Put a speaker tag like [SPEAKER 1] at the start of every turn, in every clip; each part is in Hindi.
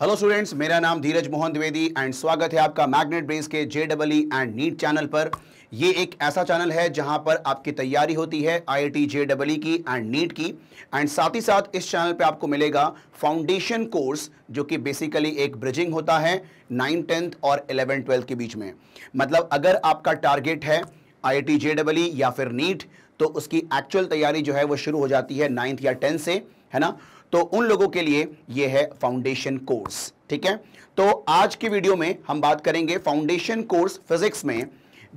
[SPEAKER 1] हेलो स्टूडेंट्स मेरा नाम धीरज मोहन द्विवेदी एंड स्वागत है आपका मैग्नेट बेस के J double and NEET channel पर ये एक ऐसा चैनल है जहां पर आपकी तैयारी होती है आईआईटी जे डबल की एंड नीट की एंड साथ ही साथ इस चैनल पे आपको मिलेगा फाउंडेशन कोर्स जो कि बेसिकली एक ब्रिजिंग होता है नाइन टेंथ और इलेवन ट्वेल्थ के बीच में मतलब अगर आपका टारगेट है आई आई जे डबल या फिर नीट तो उसकी एक्चुअल तैयारी जो है वो शुरू हो जाती है नाइन्थ या टेंथ से है ना तो उन लोगों के लिए यह है फाउंडेशन कोर्स ठीक है तो आज की वीडियो में हम बात करेंगे फाउंडेशन कोर्स फिजिक्स में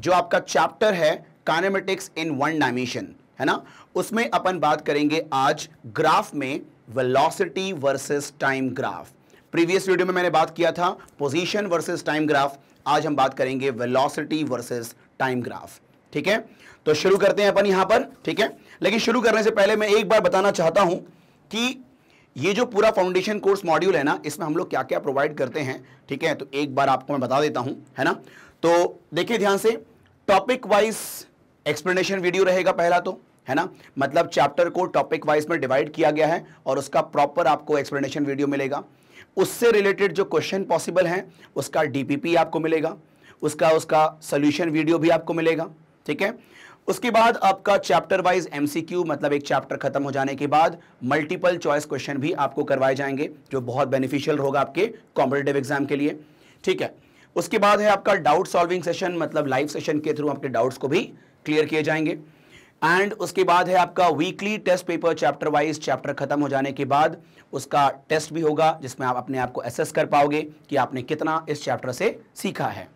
[SPEAKER 1] जो आपका चैप्टर है कानेमेटिक्स इन वन डायमेंशन है ना उसमें अपन बात करेंगे आज ग्राफ में velocity versus time graph previous video में मैंने बात किया था पोजीशन वर्सेस टाइम ग्राफ आज हम बात करेंगे वेलोसिटी वर्सेस टाइम ग्राफ ठीक है तो शुरू करते हैं अपन यहां पर ठीक है लेकिन शुरू करने से पहले मैं एक बार बताना चाहता हूं कि ये जो पूरा फाउंडेशन कोर्स मॉड्यूल है ना इसमें हम लोग क्या क्या प्रोवाइड करते हैं ठीक है तो एक बार आपको मैं बता देता हूं है ना तो देखिए ध्यान से टॉपिक वाइज एक्सप्लेनेशन वीडियो रहेगा पहला तो है ना मतलब चैप्टर को टॉपिक वाइज में डिवाइड किया गया है और उसका प्रॉपर आपको एक्सप्लेनेशन वीडियो मिलेगा उससे रिलेटेड जो क्वेश्चन पॉसिबल हैं उसका डीपीपी आपको मिलेगा उसका उसका सोल्यूशन वीडियो भी आपको मिलेगा ठीक है उसके बाद आपका चैप्टर वाइज एमसीक्यू मतलब एक चैप्टर खत्म हो जाने के बाद मल्टीपल चॉइस क्वेश्चन भी आपको करवाए जाएंगे जो बहुत बेनिफिशियल होगा आपके कॉम्पिटेटिव एग्जाम के लिए ठीक है उसके बाद है आपका डाउट सॉल्विंग सेशन मतलब लाइव सेशन के थ्रू आपके डाउट्स को भी क्लियर किए जाएंगे एंड उसके बाद है आपका weekly test paper chapter wise chapter खत्म हो जाने के बाद उसका टेस्ट भी होगा जिसमें आप अपने आप को एसेस कर पाओगे कि आपने कितना इस चैप्टर से सीखा है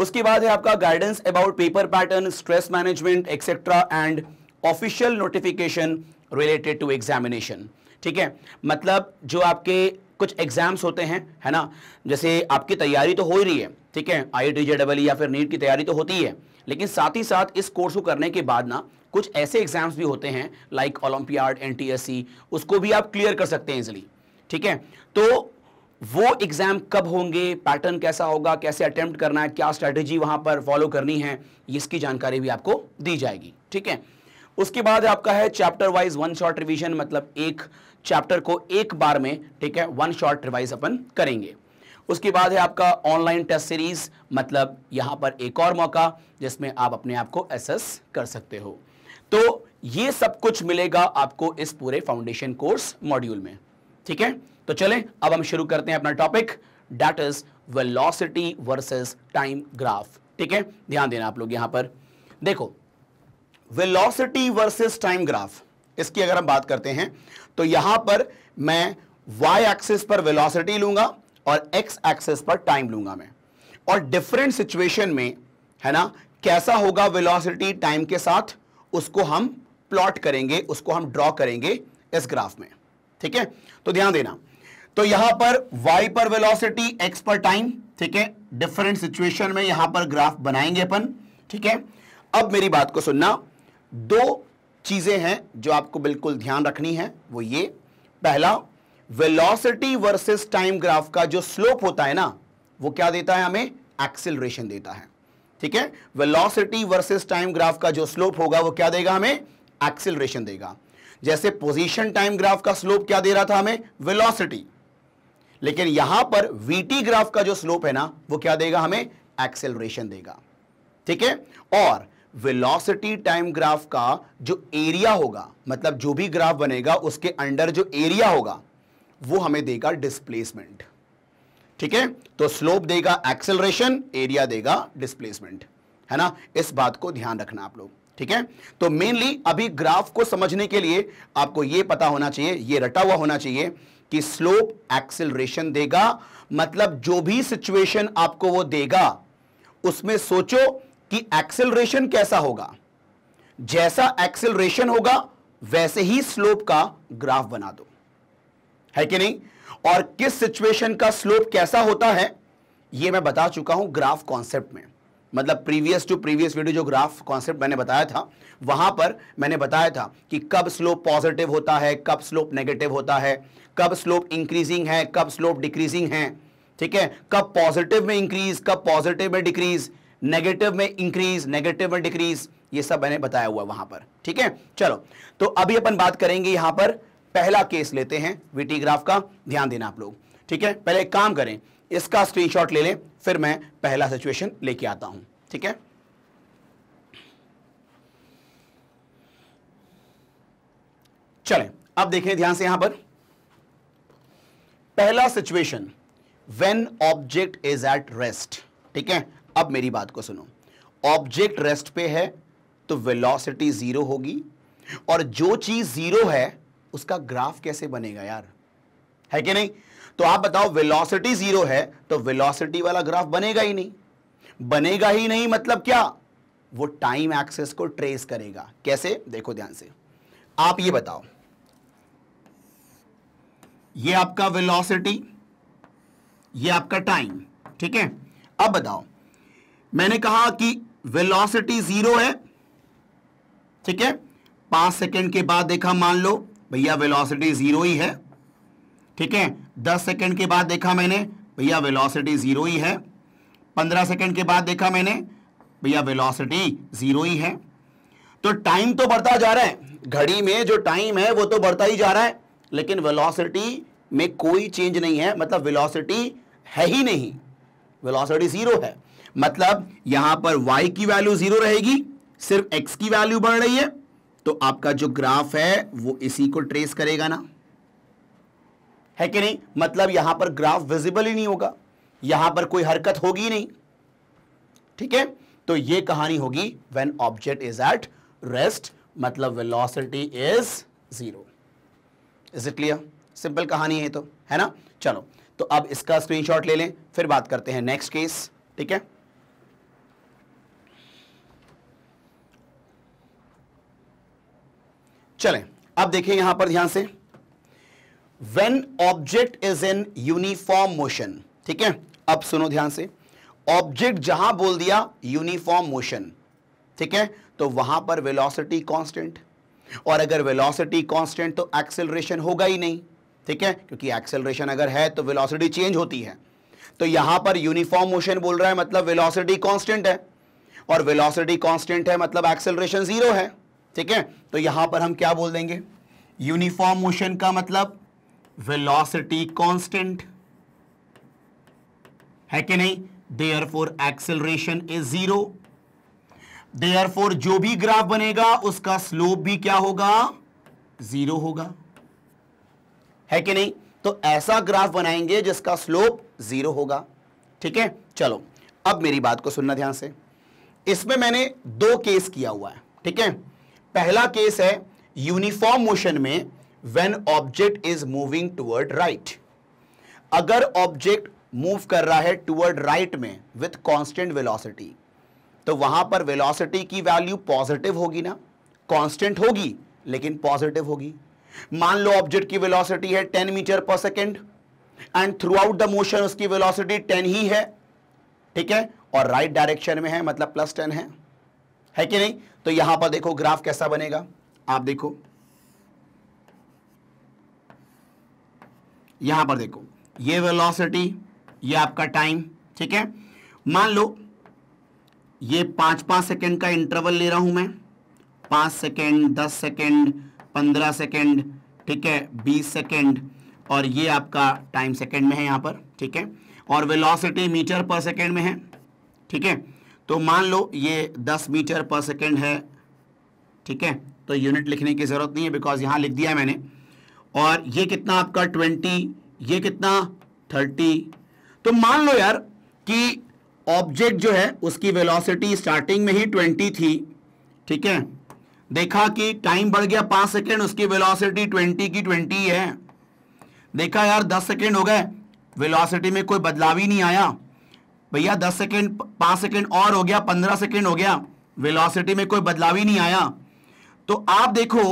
[SPEAKER 1] उसके बाद है आपका guidance about paper pattern stress management etcetera and official notification related to examination ठीक है मतलब जो आपके कुछ एग्जाम्स होते हैं है ना जैसे आपकी तैयारी तो हो ही रही है ठीक है आई टी जे डबल या फिर नीट की तैयारी तो होती है लेकिन साथ ही साथ इस कोर्स को करने के बाद ना कुछ ऐसे एग्जाम्स भी होते हैं लाइक ओलंपियाड एन उसको भी आप क्लियर कर सकते हैं इजिली ठीक है तो वो एग्ज़ाम कब होंगे पैटर्न कैसा होगा कैसे अटेम्प्ट करना है क्या स्ट्रैटेजी वहां पर फॉलो करनी है इसकी जानकारी भी आपको दी जाएगी ठीक है उसके बाद आपका है chapter wise one short revision मतलब एक चैप्टर को एक बार में ठीक है वन शॉर्ट रिवाइज अपन करेंगे उसके बाद है आपका ऑनलाइन टेस्ट सीरीज मतलब यहां पर एक और मौका जिसमें आप अपने आप को एसेस कर सकते हो तो ये सब कुछ मिलेगा आपको इस पूरे फाउंडेशन कोर्स मॉड्यूल में ठीक है तो चलें अब हम शुरू करते हैं अपना topic that is velocity versus time graph ठीक है ध्यान देना आप लोग यहां पर देखो वेलोसिटी वर्सेस टाइम ग्राफ इसकी अगर हम बात करते हैं तो यहां पर मैं y एक्सिस पर वेलोसिटी लूंगा और x एक्सिस पर टाइम लूंगा मैं और डिफरेंट सिचुएशन में है ना कैसा होगा वेलोसिटी टाइम के साथ उसको हम प्लॉट करेंगे उसको हम ड्रॉ करेंगे इस ग्राफ में ठीक है तो ध्यान देना तो यहां पर y पर वेलोसिटी x पर टाइम ठीक है डिफरेंट सिचुएशन में यहां पर ग्राफ बनाएंगे अपन ठीक है अब मेरी बात को सुनना दो चीजें हैं जो आपको बिल्कुल ध्यान रखनी है वो ये पहला वेलोसिटी वर्सेस टाइम ग्राफ का जो स्लोप होता है ना वो क्या देता है हमें एक्सेलरेशन देता है ठीक है वेलोसिटी वर्सेस टाइम ग्राफ का जो स्लोप होगा वो क्या देगा हमें एक्सेलरेशन देगा जैसे पोजीशन टाइम ग्राफ का स्लोप क्या दे रहा था हमें वेलोसिटी लेकिन यहां पर वीटी ग्राफ का जो स्लोप है ना वो क्या देगा हमें एक्सेलरेशन देगा ठीक है और वेलोसिटी टाइम ग्राफ का जो एरिया होगा मतलब जो भी ग्राफ बनेगा उसके अंडर जो एरिया होगा वो हमें देगा डिस्प्लेसमेंट ठीक है तो स्लोप देगा एक्सेलरेशन एरिया देगा डिस्प्लेसमेंट है ना इस बात को ध्यान रखना आप लोग ठीक है तो मेनली अभी ग्राफ को समझने के लिए आपको यह पता होना चाहिए यह रटा हुआ होना चाहिए कि स्लोप एक्सेलरेशन देगा मतलब जो भी सिचुएशन आपको वो देगा उसमें सोचो कि एक्सेलरेशन कैसा होगा जैसा एक्सेलरेशन होगा वैसे ही स्लोप का ग्राफ बना दो है कि नहीं और किस सिचुएशन का स्लोप कैसा होता है यह मैं बता चुका हूं ग्राफ कॉन्सेप्ट में मतलब प्रीवियस टू प्रीवियस वीडियो जो ग्राफ कॉन्सेप्ट मैंने बताया था वहां पर मैंने बताया था कि कब स्लोप पॉजिटिव होता है कब स्लोप नेगेटिव होता है कब स्लोप इंक्रीजिंग है कब स्लोप डिक्रीजिंग है ठीक है कब पॉजिटिव में इंक्रीज कब पॉजिटिव में डिक्रीज नेगेटिव में इंक्रीज नेगेटिव में डिक्रीज ये सब मैंने बताया हुआ वहां पर ठीक है चलो तो अभी अपन बात करेंगे यहां पर पहला केस लेते हैं वीटी ग्राफ का ध्यान देना आप लोग ठीक है पहले एक काम करें इसका स्क्रीनशॉट ले लें फिर मैं पहला सिचुएशन लेके आता हूं ठीक है चलें अब देखें ध्यान से यहां पर पहला situation when object is at rest ठीक है अब मेरी बात को सुनो ऑब्जेक्ट रेस्ट पे है तो वेलोसिटी जीरो होगी और जो चीज जीरो है उसका ग्राफ कैसे बनेगा यार है कि नहीं तो आप बताओ वेलोसिटी जीरो है तो वेलोसिटी वाला ग्राफ बनेगा ही नहीं बनेगा ही नहीं मतलब क्या वो टाइम एक्सेस को ट्रेस करेगा कैसे देखो ध्यान से आप ये बताओ ये आपका वेलोसिटी ये आपका टाइम ठीक है अब बताओ मैंने कहा कि वेलोसिटी जीरो है ठीक है पांच सेकंड के बाद देखा मान लो भैया वेलोसिटी जीरो ही है ठीक है दस सेकेंड के बाद देखा मैंने भैया वेलोसिटी ज़ीरो ही है पंद्रह सेकेंड के बाद देखा मैंने भैया वेलोसिटी ज़ीरो ही है तो टाइम तो बढ़ता जा रहा है घड़ी में जो टाइम है वो तो बढ़ता ही जा रहा है लेकिन वेलोसिटी में कोई चेंज नहीं है मतलब वेलोसिटी है ही नहीं वेलोसिटी ज़ीरो है मतलब यहां पर वाई की वैल्यू ज़ीरो रहेगी सिर्फ एक्स की वैल्यू बढ़ रही है तो आपका जो ग्राफ है वो इसी को ट्रेस करेगा ना है कि नहीं मतलब यहां पर ग्राफ विजिबल ही नहीं होगा यहां पर कोई हरकत होगी नहीं ठीक है तो ये कहानी होगी when object is at rest मतलब velocity is zero is it clear simple कहानी है तो है ना चलो तो अब इसका स्क्रीनशॉट ले लें फिर बात करते हैं नेक्स्ट केस ठीक है चलें अब देखें यहां पर ध्यान से when object is in uniform motion ठीक है अब सुनो ध्यान से ऑब्जेक्ट जहां बोल दिया यूनिफॉर्म मोशन ठीक है तो वहां पर वेलोसिटी कांस्टेंट और अगर वेलोसिटी कांस्टेंट तो एक्सेलरेशन होगा ही नहीं ठीक है क्योंकि एक्सेलरेशन अगर है तो वेलोसिटी चेंज होती है तो यहां पर यूनिफॉर्म मोशन बोल रहा है मतलब वेलोसिटी कांस्टेंट है और वेलोसिटी कांस्टेंट है मतलब एक्सेलरेशन जीरो है ठीक है तो यहां पर हम क्या बोल देंगे यूनिफॉर्म मोशन का मतलब वेलोसिटी कांस्टेंट है कि नहीं therefore acceleration is zero therefore जो भी ग्राफ बनेगा उसका स्लोप भी क्या होगा जीरो होगा है कि नहीं तो ऐसा ग्राफ बनाएंगे जिसका स्लोप जीरो होगा ठीक है चलो अब मेरी बात को सुनना ध्यान से इसमें मैंने दो केस किया हुआ है ठीक है पहला केस है यूनिफॉर्म मोशन में when object is moving toward right अगर ऑब्जेक्ट मूव कर रहा है टूवर्ड राइट right में विथ कॉन्स्टेंट वेलोसिटी तो वहां पर वेलोसिटी की वैल्यू पॉजिटिव होगी ना कॉन्स्टेंट होगी लेकिन पॉजिटिव होगी मान लो ऑब्जेक्ट की वेलोसिटी है 10 मीटर पर second and throughout the motion उसकी वेलोसिटी 10 ही है ठीक है और राइट right डायरेक्शन में है मतलब प्लस 10 है है कि नहीं तो यहां पर देखो ग्राफ कैसा बनेगा आप देखो यहां पर देखो ये वेलोसिटी ये आपका टाइम ठीक है मान लो ये पांच पांच सेकेंड का इंटरवल ले रहा हूं मैं पांच सेकेंड दस सेकेंड पंद्रह सेकेंड ठीक है बीस सेकेंड और ये आपका टाइम सेकेंड में है यहां पर ठीक है और वेलोसिटी मीटर पर सेकेंड में है ठीक है तो मान लो ये दस मीटर पर सेकेंड है ठीक है तो यूनिट लिखने की ज़रूरत नहीं है बिकॉज यहां लिख दिया मैंने और ये कितना आपका ट्वेंटी ये कितना थर्टी तो मान लो यार कि ऑब्जेक्ट जो है उसकी वेलोसिटी स्टार्टिंग में ही ट्वेंटी थी ठीक है देखा कि टाइम बढ़ गया पांच सेकेंड उसकी वेलोसिटी ट्वेंटी की ट्वेंटी है देखा यार दस सेकेंड हो गए वेलोसिटी में कोई बदलाव ही नहीं आया भैया दस सेकेंड पांच सेकेंड और हो गया पंद्रह सेकेंड हो गया वेलोसिटी में कोई बदलाव ही नहीं आया तो आप देखो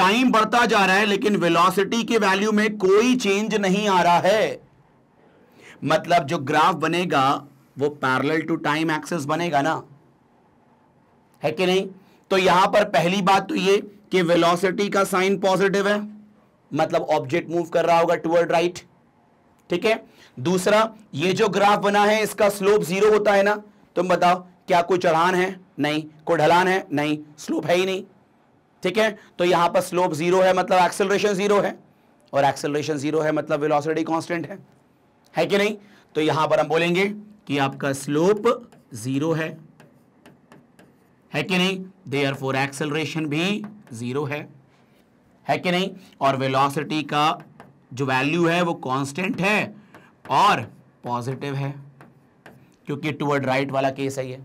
[SPEAKER 1] टाइम बढ़ता जा रहा है लेकिन वेलोसिटी के वैल्यू में कोई चेंज नहीं आ रहा है मतलब जो ग्राफ बनेगा वो पैरेलल टू टाइम एक्सेस बनेगा ना है कि नहीं तो यहां पर पहली बात तो ये कि वेलोसिटी का साइन पॉजिटिव है मतलब ऑब्जेक्ट मूव कर रहा होगा टुवर्ड राइट ठीक है दूसरा ये जो ग्राफ बना है इसका स्लोप जीरो होता है ना तुम तो बताओ क्या कोई चढ़ान है नहीं कोई ढलान है नहीं स्लोप है ही नहीं ठीक है तो यहां पर स्लोप जीरो है मतलब एक्सेलरेशन जीरो है और एक्सेलरेशन जीरो है मतलब वेलोसिटी कांस्टेंट है है कि नहीं तो यहां पर हम बोलेंगे कि आपका स्लोप जीरो है है कि नहीं आर फोर एक्सेलरेशन भी जीरो है है कि नहीं और वेलोसिटी का जो वैल्यू है वो कांस्टेंट है और पॉजिटिव है क्योंकि टुवर्ड राइट वाला केस है ये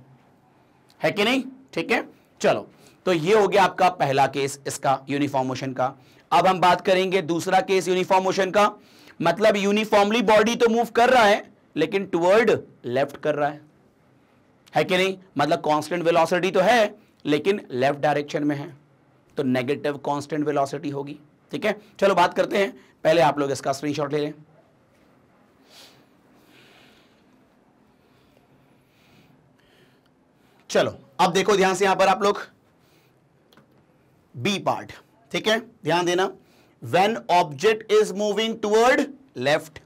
[SPEAKER 1] है कि नहीं ठीक है चलो तो ये हो गया आपका पहला केस इसका यूनिफॉर्म मोशन का अब हम बात करेंगे दूसरा केस यूनिफॉर्म मोशन का मतलब यूनिफॉर्मली बॉडी तो मूव कर रहा है लेकिन टुवर्ड लेफ्ट कर रहा है है कि नहीं मतलब कांस्टेंट वेलोसिटी तो है लेकिन लेफ्ट डायरेक्शन में है तो नेगेटिव कांस्टेंट वेलोसिटी होगी ठीक है चलो बात करते हैं पहले आप लोग इसका स्क्रीनशॉट ले लें चलो अब देखो ध्यान से यहां पर आप लोग बी पार्ट ठीक है ध्यान देना when object is moving toward left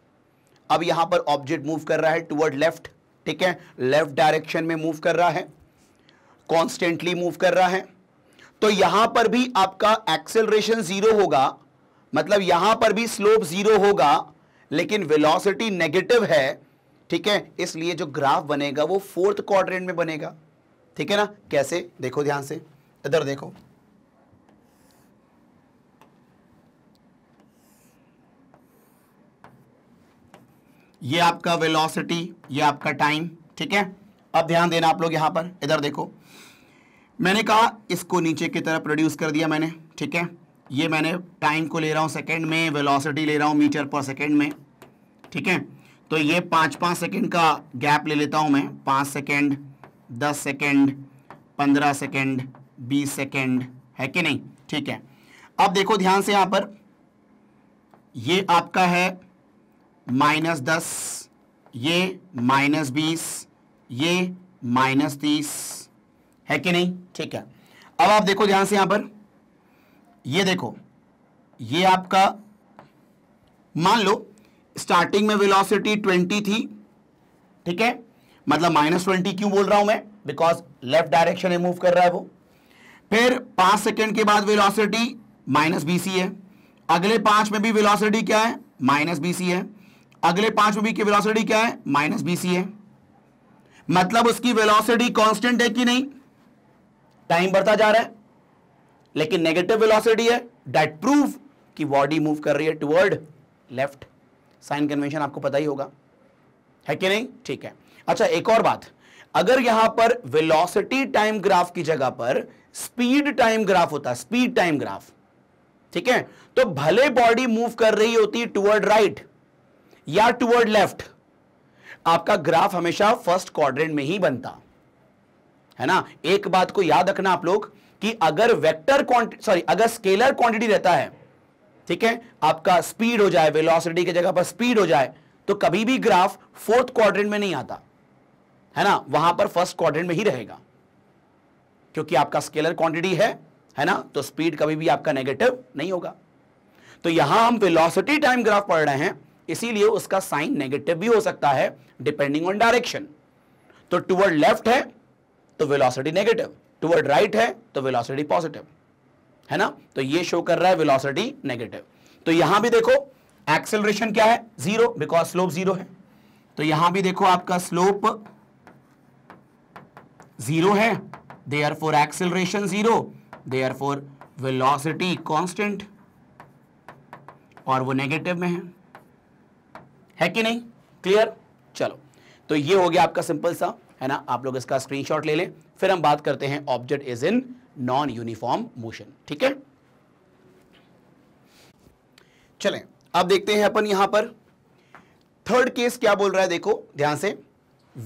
[SPEAKER 1] अब यहां पर ऑब्जेक्ट मूव कर रहा है टूवर्ड लेफ्ट ठीक है लेफ्ट डायरेक्शन में मूव कर रहा है कॉन्स्टेंटली मूव कर रहा है तो यहां पर भी आपका एक्सेलरेशन जीरो होगा मतलब यहां पर भी स्लोप जीरो होगा लेकिन वेलोसिटी नेगेटिव है ठीक है इसलिए जो ग्राफ बनेगा वो फोर्थ क्वाड्रेंट में बनेगा ठीक है ना कैसे देखो ध्यान से इधर देखो ये आपका वेलोसिटी ये आपका टाइम ठीक है अब ध्यान देना आप लोग यहां पर इधर देखो मैंने कहा इसको नीचे की तरफ प्रोड्यूस कर दिया मैंने ठीक है ये मैंने टाइम को ले रहा हूं सेकेंड में वेलोसिटी ले रहा हूं मीटर पर सेकेंड में ठीक है तो ये पांच पांच सेकेंड का गैप ले लेता हूं मैं पांच सेकेंड दस सेकेंड पंद्रह सेकेंड बीस सेकेंड है कि नहीं ठीक है अब देखो ध्यान से यहां पर ये आपका है माइनस दस ये माइनस बीस ये माइनस तीस है कि नहीं ठीक है अब आप देखो ध्यान से यहां पर ये देखो ये आपका मान लो स्टार्टिंग में वेलोसिटी ट्वेंटी थी ठीक है मतलब माइनस ट्वेंटी क्यों बोल रहा हूं मैं बिकॉज लेफ्ट डायरेक्शन में मूव कर रहा है वो फिर पांच सेकेंड के बाद वेलोसिटी माइनस बीसी है अगले पांच में भी वेलोसिटी क्या है माइनस बीसी है अगले पांच में बी की वेलोसिटी क्या है माइनस बी सी है मतलब उसकी वेलोसिटी कांस्टेंट है कि नहीं टाइम बढ़ता जा रहा है लेकिन नेगेटिव वेलोसिटी है डेट प्रूव कि बॉडी मूव कर रही है टुवर्ड लेफ्ट साइन कन्वेंशन आपको पता ही होगा है कि नहीं ठीक है अच्छा एक और बात अगर यहां पर वेलोसिटी टाइम ग्राफ की जगह पर स्पीड टाइम ग्राफ होता स्पीड टाइम ग्राफ ठीक है तो भले बॉडी मूव कर रही होती टुवर्ड राइट right, या टुवर्ड लेफ्ट आपका ग्राफ हमेशा फर्स्ट क्वाड्रेंट में ही बनता है ना एक बात को याद रखना आप लोग कि अगर वेक्टर क्वांटिटी सॉरी अगर स्केलर क्वांटिटी रहता है ठीक है आपका स्पीड हो जाए वेलोसिटी की जगह पर स्पीड हो जाए तो कभी भी ग्राफ फोर्थ क्वाड्रेंट में नहीं आता है ना वहां पर फर्स्ट क्वाड्रेंट में ही रहेगा क्योंकि आपका स्केलर क्वांटिटी है है ना तो स्पीड कभी भी आपका नेगेटिव नहीं होगा तो यहां हम वेलोसिटी टाइम ग्राफ पढ़ रहे हैं इसीलिए उसका साइन नेगेटिव भी हो सकता है डिपेंडिंग ऑन डायरेक्शन तो टुवर्ड लेफ्ट है तो वेलोसिटी नेगेटिव टुवर्ड राइट है तो वेलोसिटी पॉजिटिव है ना तो ये शो कर रहा है वेलोसिटी नेगेटिव तो यहां भी देखो एक्सेलरेशन क्या है जीरो बिकॉज स्लोप जीरो है तो यहां भी देखो आपका स्लोप जीरो है therefore acceleration zero therefore velocity constant और वो नेगेटिव में है है कि नहीं क्लियर चलो तो ये हो गया आपका सिंपल सा है ना आप लोग इसका स्क्रीनशॉट ले लें फिर हम बात करते हैं object is in non uniform motion ठीक है चलें अब देखते हैं अपन यहां पर थर्ड केस क्या बोल रहा है देखो ध्यान से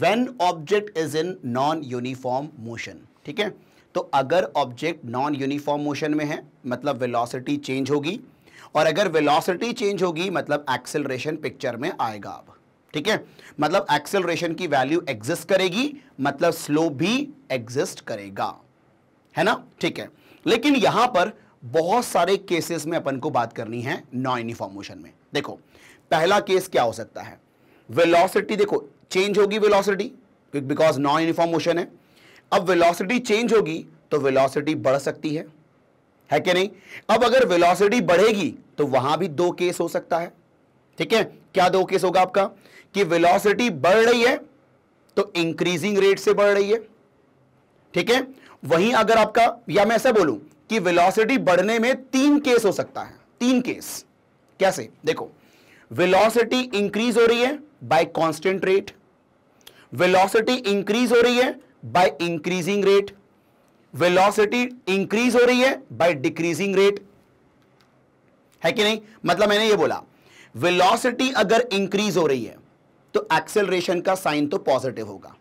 [SPEAKER 1] when object is in non uniform motion ठीक है तो अगर ऑब्जेक्ट नॉन यूनिफॉर्म मोशन में है मतलब वेलोसिटी चेंज होगी और अगर वेलोसिटी चेंज होगी मतलब एक्सेलरेशन पिक्चर में आएगा अब ठीक है मतलब एक्सेलरेशन की वैल्यू एग्जिस्ट करेगी मतलब स्लो भी एग्जिस्ट करेगा है ना ठीक है लेकिन यहां पर बहुत सारे केसेस में अपन को बात करनी है नॉन यूनिफॉर्मोशन में देखो पहला केस क्या हो सकता है वेलोसिटी देखो चेंज होगी velocity because non uniform motion है अब वेलोसिटी चेंज होगी तो वेलोसिटी बढ़ सकती है है कि नहीं अब अगर वेलोसिटी बढ़ेगी तो वहां भी दो केस हो सकता है ठीक है क्या दो केस होगा आपका कि वेलोसिटी बढ़ रही है तो इंक्रीजिंग रेट से बढ़ रही है ठीक है वहीं अगर आपका या मैं ऐसा बोलूं कि वेलोसिटी बढ़ने में तीन केस हो सकता है तीन केस कैसे देखो वेलोसिटी इंक्रीज हो रही है by constant rate velocity increase हो रही है by increasing rate velocity increase हो रही है बाय डिक्रीजिंग रेट है कि नहीं मतलब मैंने ये बोला वेलोसिटी अगर इंक्रीज हो रही है तो एक्सेलरेशन का साइन तो पॉजिटिव होगा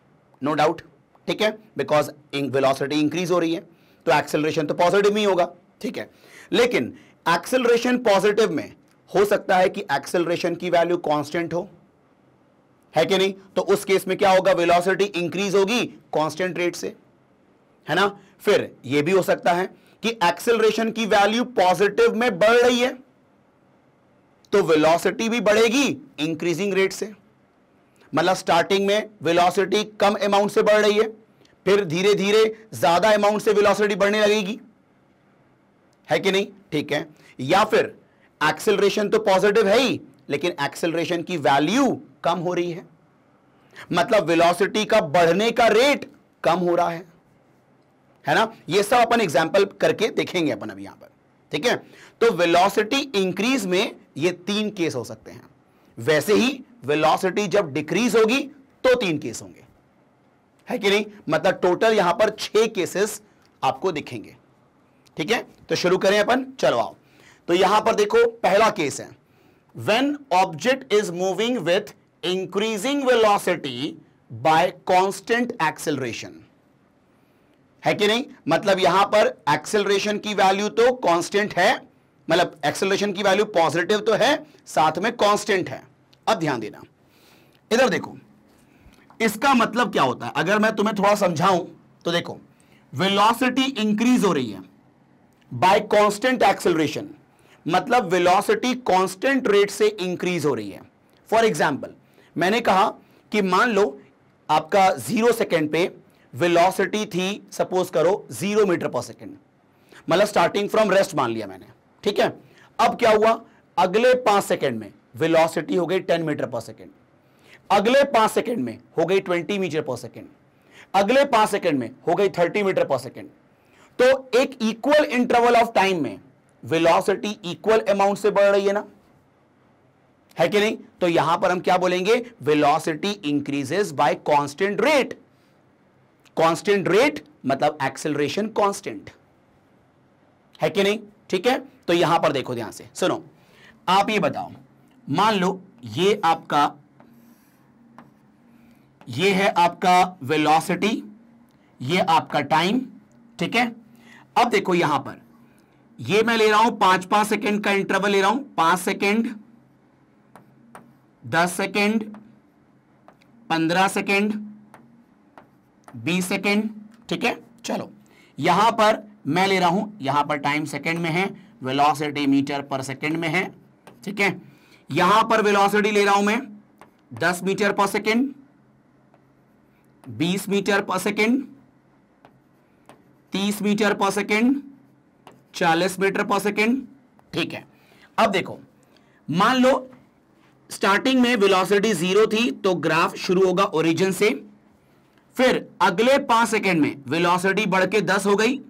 [SPEAKER 1] नो डाउट ठीक है बिकॉज वेलोसिटी इंक्रीज हो रही है तो एक्सेलरेशन तो पॉजिटिव ही होगा ठीक है लेकिन एक्सेलरेशन पॉजिटिव में हो सकता है कि एक्सेलरेशन की वैल्यू कांस्टेंट हो है कि नहीं तो उस केस में क्या होगा वेलोसिटी इंक्रीज होगी कांस्टेंट रेट से है ना फिर यह भी हो सकता है कि एक्सेलरेशन की वैल्यू पॉजिटिव में बढ़ रही है तो वेलोसिटी भी बढ़ेगी इंक्रीजिंग रेट से मतलब स्टार्टिंग में वेलोसिटी कम अमाउंट से बढ़ रही है फिर धीरे धीरे ज्यादा अमाउंट से वेलोसिटी बढ़ने लगेगी है कि नहीं ठीक है या फिर एक्सेलरेशन तो पॉजिटिव है ही लेकिन एक्सेलरेशन की वैल्यू कम हो रही है मतलब वेलोसिटी का बढ़ने का रेट कम हो रहा है है ना ये सब अपन एग्जाम्पल करके देखेंगे अपन अब यहां पर ठीक है तो वेलोसिटी इंक्रीज में ये तीन केस हो सकते हैं वैसे ही वेलोसिटी जब डिक्रीज होगी तो तीन केस होंगे है कि नहीं मतलब टोटल यहां पर छह केसेस आपको दिखेंगे ठीक है तो शुरू करें अपन चलो आओ तो यहां पर देखो पहला केस है when object is moving with increasing velocity by constant acceleration है कि नहीं मतलब यहां पर एक्सेलरेशन की वैल्यू तो कांस्टेंट है मतलब एक्सेलरेशन की वैल्यू पॉजिटिव तो है साथ में कांस्टेंट है अब ध्यान देना इधर देखो इसका मतलब क्या होता है अगर मैं तुम्हें थोड़ा समझाऊं तो देखो वेलोसिटी इंक्रीज हो रही है बाय कांस्टेंट एक्सेलरेशन मतलब वेलोसिटी कांस्टेंट रेट से इंक्रीज हो रही है फॉर एग्जाम्पल मैंने कहा कि मान लो आपका जीरो सेकेंड पे वेलोसिटी थी सपोज करो जीरो मीटर पर सेकेंड मतलब स्टार्टिंग फ्रॉम रेस्ट मान लिया मैंने ठीक है अब क्या हुआ अगले पांच सेकेंड में वेलोसिटी हो गई टेन मीटर पर सेकेंड अगले पांच सेकेंड में हो गई ट्वेंटी मीटर पर सेकेंड अगले पांच सेकेंड में हो गई थर्टी मीटर पर सेकेंड तो एक इक्वल इंटरवल ऑफ टाइम में वेलोसिटी इक्वल अमाउंट से बढ़ रही है ना है कि नहीं तो यहां पर हम क्या बोलेंगे velocity increases by constant rate constant rate मतलब एक्सेलरेशन कांस्टेंट है कि नहीं ठीक है तो यहां पर देखो ध्यान से सुनो आप ये बताओ मान लो ये आपका ये है आपका वेलोसिटी ये आपका टाइम ठीक है अब देखो यहां पर ये मैं ले रहा हूं पांच पांच सेकेंड का इंटरवल ले रहा हूं पांच सेकेंड दस सेकेंड पंद्रह सेकेंड बीस सेकेंड ठीक है चलो यहां पर मैं ले रहा हूं यहां पर टाइम सेकेंड में है वेलोसिटी मीटर पर सेकेंड में है ठीक है यहां पर वेलोसिटी ले रहा हूं मैं दस मीटर पर सेकेंड बीस मीटर पर सेकेंड तीस मीटर पर सेकेंड चालीस मीटर पर सेकेंड ठीक है अब देखो मान लो स्टार्टिंग में वेलोसिटी जीरो थी तो ग्राफ शुरू होगा ओरिजिन से फिर अगले पांच सेकेंड में वेलोसिटी बढ़ के दस हो गई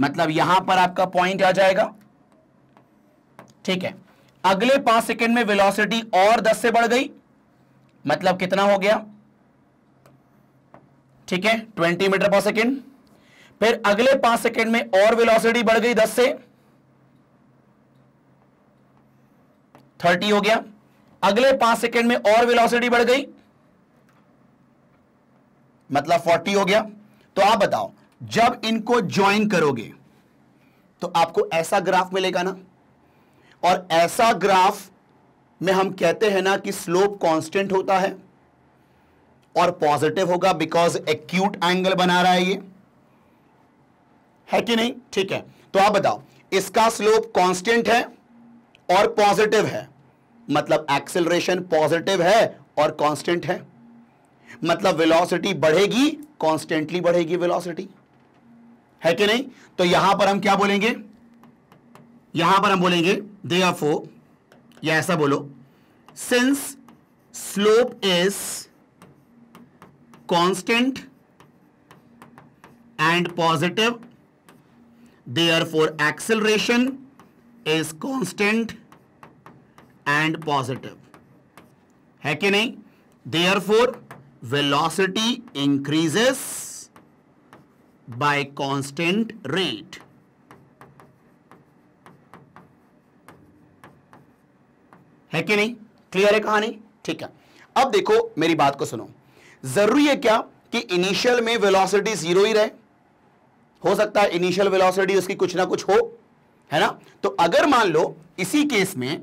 [SPEAKER 1] मतलब यहां पर आपका पॉइंट आ जाएगा ठीक है अगले पांच सेकेंड में वेलोसिटी और दस से बढ़ गई मतलब कितना हो गया ठीक है ट्वेंटी मीटर पर सेकेंड फिर अगले पांच सेकेंड में और वेलोसिटी बढ़ गई दस से थर्टी हो गया अगले पांच सेकेंड में और वेलोसिटी बढ़ गई मतलब फोर्टी हो गया तो आप बताओ जब इनको ज्वाइन करोगे तो आपको ऐसा ग्राफ मिलेगा ना और ऐसा ग्राफ में हम कहते हैं ना कि स्लोप कांस्टेंट होता है और पॉजिटिव होगा बिकॉज एक्यूट एंगल बना रहा है ये है कि नहीं ठीक है तो आप बताओ इसका स्लोप कांस्टेंट है और पॉजिटिव है मतलब एक्सेलरेशन पॉजिटिव है और कांस्टेंट है मतलब वेलोसिटी बढ़ेगी कांस्टेंटली बढ़ेगी वेलोसिटी है कि नहीं तो यहां पर हम क्या बोलेंगे यहां पर हम बोलेंगे दे आर फोर या ऐसा बोलो since slope is constant and positive they are four acceleration is constant and positive है कि नहीं they are therefore velocity increases by constant rate. है कि नहीं क्लियर है कहानी ठीक है अब देखो मेरी बात को सुनो जरूरी है क्या कि इनिशियल में वेलोसिटी जीरो ही रहे हो सकता है इनिशियल वेलोसिटी उसकी कुछ ना कुछ हो है ना तो अगर मान लो इसी केस में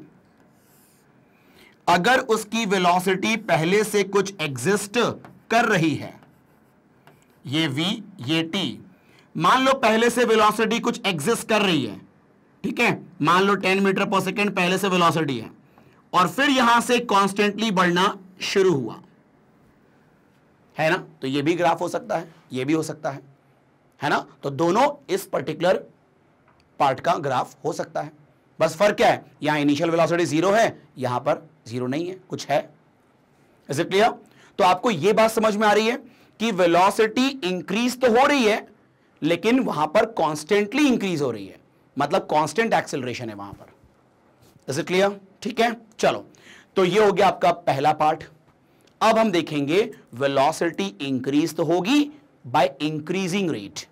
[SPEAKER 1] अगर उसकी वेलोसिटी पहले से कुछ एग्जिस्ट कर रही है ये v ये t मान लो पहले से वेलोसिटी कुछ एग्जिस्ट कर रही है ठीक है मान लो 10 मीटर पर सेकेंड पहले से वेलोसिटी है और फिर यहां से कॉन्स्टेंटली बढ़ना शुरू हुआ है ना तो ये भी ग्राफ हो सकता है ये भी हो सकता है है ना तो दोनों इस पर्टिकुलर पार्ट का ग्राफ हो सकता है बस फर्क क्या है यहां इनिशियल वेलोसिटी जीरो है यहां पर जीरो नहीं है कुछ है इज क्लियर तो आपको यह बात समझ में आ रही है कि वेलोसिटी इंक्रीज तो हो रही है लेकिन वहां पर कॉन्स्टेंटली इंक्रीज हो रही है मतलब कॉन्स्टेंट एक्सेलरेशन है वहां पर इज इट क्लियर ठीक है चलो तो ये हो गया आपका पहला पार्ट अब हम देखेंगे वेलोसिटी इंक्रीज तो होगी बाय इंक्रीजिंग रेट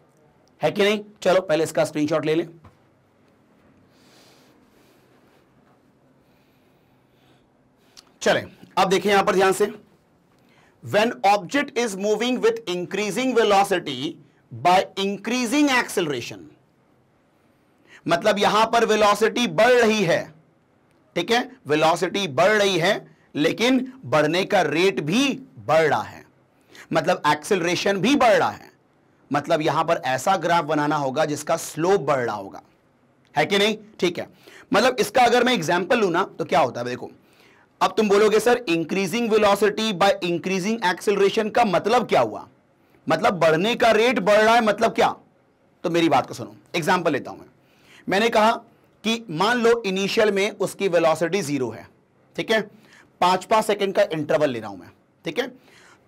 [SPEAKER 1] है कि नहीं चलो पहले इसका स्क्रीनशॉट ले लें चले अब देखें यहां पर ध्यान से when object is moving with increasing velocity by increasing acceleration मतलब यहां पर वेलोसिटी बढ़ रही है ठीक है वेलोसिटी बढ़ रही है लेकिन बढ़ने का रेट भी बढ़ रहा है मतलब एक्सेलरेशन भी बढ़ रहा है मतलब यहां पर ऐसा ग्राफ बनाना होगा जिसका स्लोप बढ़ रहा होगा है कि नहीं ठीक है मतलब इसका अगर मैं एग्जाम्पल लू ना तो क्या होता है देखो अब तुम बोलोगे sir increasing velocity by increasing acceleration का मतलब क्या हुआ मतलब बढ़ने का रेट बढ़ रहा है मतलब क्या तो मेरी बात को सुनो एग्जाम्पल लेता हूं मैं मैंने कहा कि मान लो इनिशियल में उसकी वेलोसिटी जीरो है ठीक है पांच पांच सेकंड का इंटरवल ले रहा हूं मैं ठीक है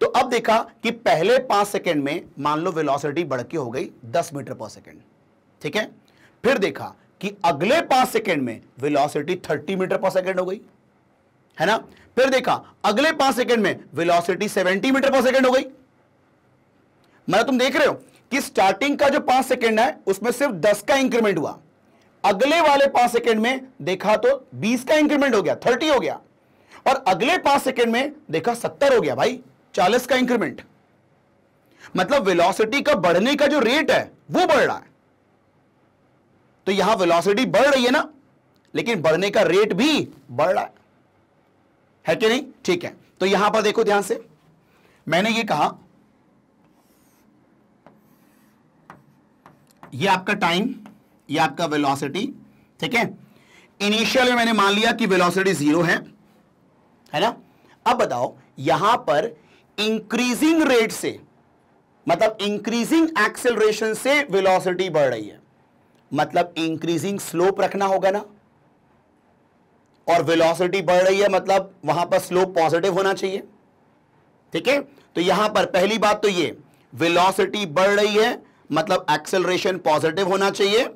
[SPEAKER 1] तो अब देखा कि पहले पांच सेकेंड में मान लो वेलॉसिटी बढ़ के हो गई दस मीटर पर सेकेंड ठीक है फिर देखा कि अगले पांच सेकेंड में वेलॉसिटी थर्टी मीटर पर सेकेंड हो गई है ना फिर देखा अगले पांच सेकंड में वेलोसिटी 70 मीटर पर सेकंड हो गई मतलब तुम देख रहे हो कि स्टार्टिंग का जो पांच सेकंड है उसमें सिर्फ दस का इंक्रीमेंट हुआ अगले वाले पांच सेकंड में देखा तो बीस का इंक्रीमेंट हो गया थर्टी हो गया और अगले पांच सेकंड में देखा सत्तर हो गया भाई चालीस का इंक्रीमेंट मतलब वेलोसिटी का बढ़ने का जो रेट है वो बढ़ रहा है तो यहां वेलोसिटी बढ़ रही है ना लेकिन बढ़ने का रेट भी बढ़ रहा है है कि नहीं ठीक है तो यहां पर देखो ध्यान से मैंने ये कहा ये आपका टाइम ये आपका वेलोसिटी ठीक है इनिशियल में मैंने मान लिया कि वेलोसिटी जीरो है है ना अब बताओ यहां पर इंक्रीजिंग रेट से मतलब इंक्रीजिंग एक्सेलरेशन से वेलोसिटी बढ़ रही है मतलब इंक्रीजिंग स्लोप रखना होगा ना और वेलोसिटी बढ़ रही है मतलब वहां पर स्लोप पॉजिटिव होना चाहिए ठीक है तो यहां पर पहली बात तो ये वेलोसिटी बढ़ रही है मतलब एक्सेलरेशन पॉजिटिव होना चाहिए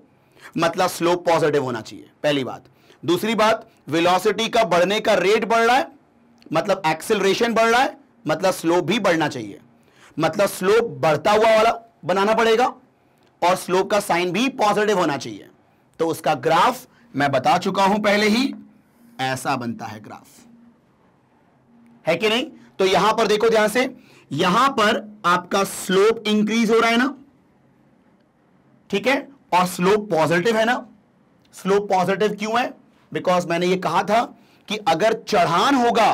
[SPEAKER 1] मतलब स्लोप पॉजिटिव होना चाहिए पहली बात दूसरी बात वेलोसिटी का बढ़ने का रेट बढ़ रहा है मतलब एक्सेलरेशन बढ़ रहा है मतलब स्लोप भी बढ़ना चाहिए मतलब स्लोप बढ़ता हुआ वाला बनाना पड़ेगा और स्लोप का साइन भी पॉजिटिव होना चाहिए तो उसका ग्राफ मैं बता चुका हूं पहले ही ऐसा बनता है ग्राफ है कि नहीं तो यहां पर देखो ध्यान से यहां पर आपका स्लोप इंक्रीज हो रहा है ना ठीक है और स्लोप पॉजिटिव है ना स्लोप पॉजिटिव क्यों है बिकॉज मैंने ये कहा था कि अगर चढ़ान होगा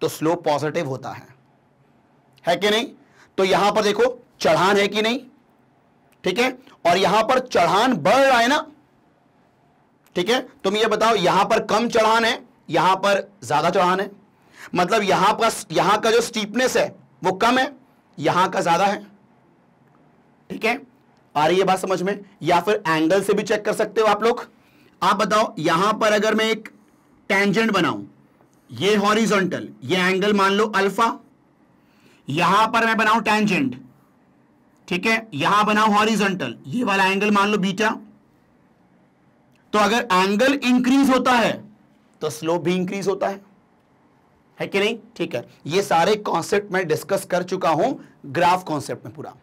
[SPEAKER 1] तो स्लोप पॉजिटिव होता है है कि नहीं तो यहां पर देखो चढ़ान है कि नहीं ठीक है और यहां पर चढ़ान बढ़ रहा है ना ठीक है तुम ये बताओ यहां पर कम चढ़ान है यहां पर ज्यादा चढ़ान है मतलब यहां पर यहां का जो स्टीपनेस है वो कम है यहां का ज्यादा है ठीक है आ रही है बात समझ में या फिर एंगल से भी चेक कर सकते हो आप लोग आप बताओ यहां पर अगर मैं एक टेंजेंट बनाऊं ये हॉरिजॉन्टल ये एंगल मान लो अल्फा यहां पर मैं बनाऊं टेंजेंट ठीक है यहां बनाऊं हॉरिजॉन्टल ये वाला एंगल मान लो बीटा तो अगर एंगल इंक्रीज होता है तो स्लोप भी इंक्रीज होता है है कि नहीं ठीक है ये सारे कॉन्सेप्ट मैं डिस्कस कर चुका हूं ग्राफ कॉन्सेप्ट में पूरा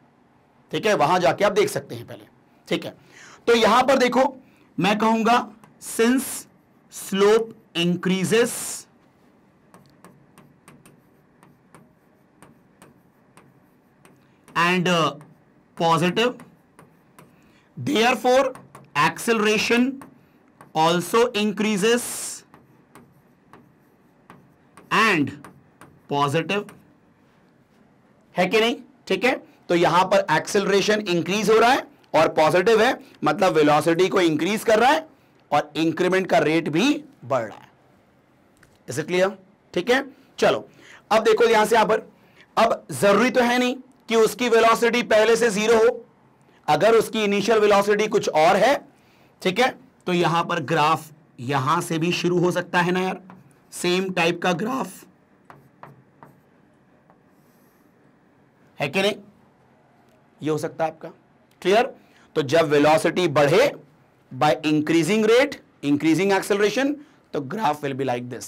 [SPEAKER 1] ठीक है वहां जाके आप देख सकते हैं पहले ठीक है तो यहां पर देखो मैं कहूंगा since slope increases and positive therefore acceleration also increases and positive है कि नहीं ठीक है तो यहां पर एक्सेलरेशन इंक्रीज हो रहा है और पॉजिटिव है मतलब वेलोसिटी को इंक्रीज कर रहा है और इंक्रीमेंट का रेट भी बढ़ रहा है इसे क्लियर ठीक है चलो अब देखो यहां से यहां पर अब जरूरी तो है नहीं कि उसकी वेलोसिटी पहले से जीरो हो अगर उसकी इनिशियल वेलोसिटी कुछ और है ठीक है तो यहां पर ग्राफ यहां से भी शुरू हो सकता है ना यार सेम टाइप का ग्राफ है कि नहीं ये हो सकता है आपका क्लियर तो जब वेलोसिटी बढ़े by increasing rate increasing acceleration तो graph will be like this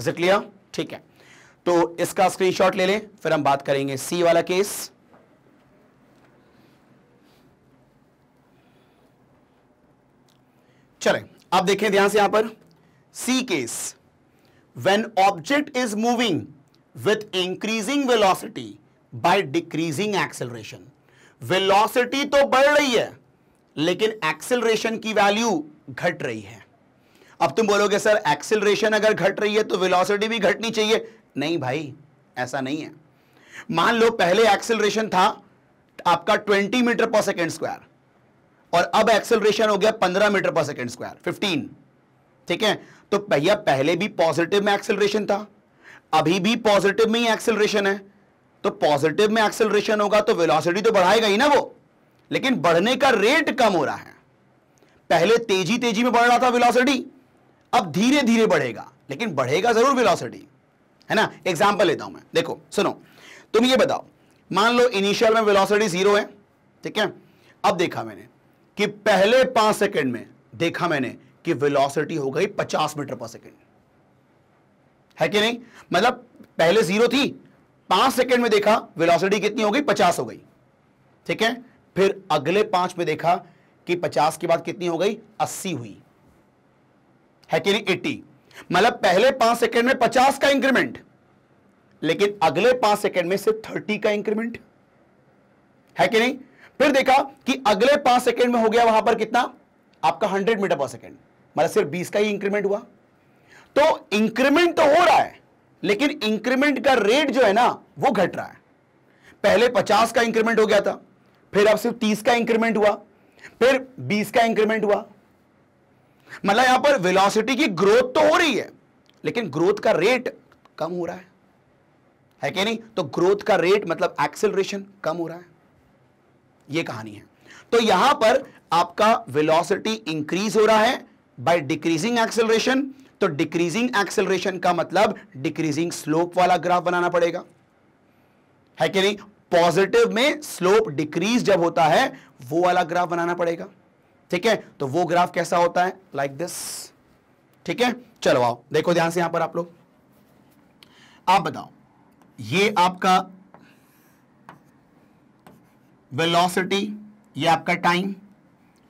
[SPEAKER 1] is it clear ठीक है तो इसका स्क्रीनशॉट ले लें फिर हम बात करेंगे सी वाला केस चले आप देखें ध्यान से यहां पर C case when object is moving with increasing velocity by decreasing acceleration velocity तो बढ़ रही है लेकिन एक्सेलरेशन की वैल्यू घट रही है अब तुम बोलोगे सर एक्सेलरेशन अगर घट रही है तो वेलोसिटी भी घटनी चाहिए नहीं भाई ऐसा नहीं है मान लो पहले एक्सेलरेशन था आपका 20 मीटर पर सेकेंड स्क्वायर और अब एक्सेलरेशन हो गया पंद्रह मीटर पर सेकेंड स्क्वायर फिफ्टीन ठीक है तो भैया पहले भी पॉजिटिव में एक्सेलरेशन था अभी भी पॉजिटिव में ही एक्सेलरेशन है तो पॉजिटिव में एक्सेलरेशन होगा तो वेलोसिटी तो बढ़ाएगा ही ना वो लेकिन बढ़ने का रेट कम हो रहा है पहले तेजी तेजी में बढ़ रहा था वेलोसिटी अब धीरे धीरे बढ़ेगा लेकिन बढ़ेगा जरूर वेलोसिटी है ना एग्जांपल लेता हूं मैं देखो सुनो तुम ये बताओ मान लो इनिशियल में वेलोसिटी जीरो है ठीक है अब देखा मैंने कि पहले पांच सेकंड में देखा मैंने कि वेलोसिटी हो गई पचास मीटर पर सेकंड है कि नहीं मतलब पहले जीरो थी पांच सेकंड में देखा वेलोसिटी कितनी हो गई पचास हो गई ठीक है फिर अगले पांच में देखा कि पचास के बाद कितनी हो गई अस्सी हुई है कि नहीं एट्टी मतलब पहले पांच सेकंड में पचास का इंक्रीमेंट लेकिन अगले पांच सेकंड में सिर्फ थर्टी का इंक्रीमेंट है कि नहीं फिर देखा कि अगले पांच सेकेंड में हो गया वहां पर कितना आपका हंड्रेड मीटर पर सेकेंड मतलब सिर्फ बीस का ही इंक्रीमेंट हुआ तो इंक्रीमेंट तो हो रहा है लेकिन इंक्रीमेंट का रेट जो है ना वो घट रहा है पहले पचास का इंक्रीमेंट हो गया था फिर अब सिर्फ तीस का इंक्रीमेंट हुआ फिर बीस का इंक्रीमेंट हुआ मतलब यहां पर वेलोसिटी की ग्रोथ तो हो रही है लेकिन ग्रोथ का रेट कम हो रहा है है कि नहीं तो ग्रोथ का रेट मतलब एक्सेलरेशन कम हो रहा है ये कहानी है तो यहां पर आपका वेलोसिटी इंक्रीज हो रहा है बाय डिक्रीजिंग एक्सेलरेशन तो डिक्रीजिंग एक्सेलरेशन का मतलब डिक्रीजिंग स्लोप वाला ग्राफ बनाना पड़ेगा है कि नहीं पॉजिटिव में स्लोप डिक्रीज जब होता है वो वाला ग्राफ बनाना पड़ेगा ठीक है तो वो ग्राफ कैसा होता है लाइक like दिस ठीक है चलो आओ देखो ध्यान से यहां पर आप लोग आप बताओ ये आपका वेलोसिटी ये आपका टाइम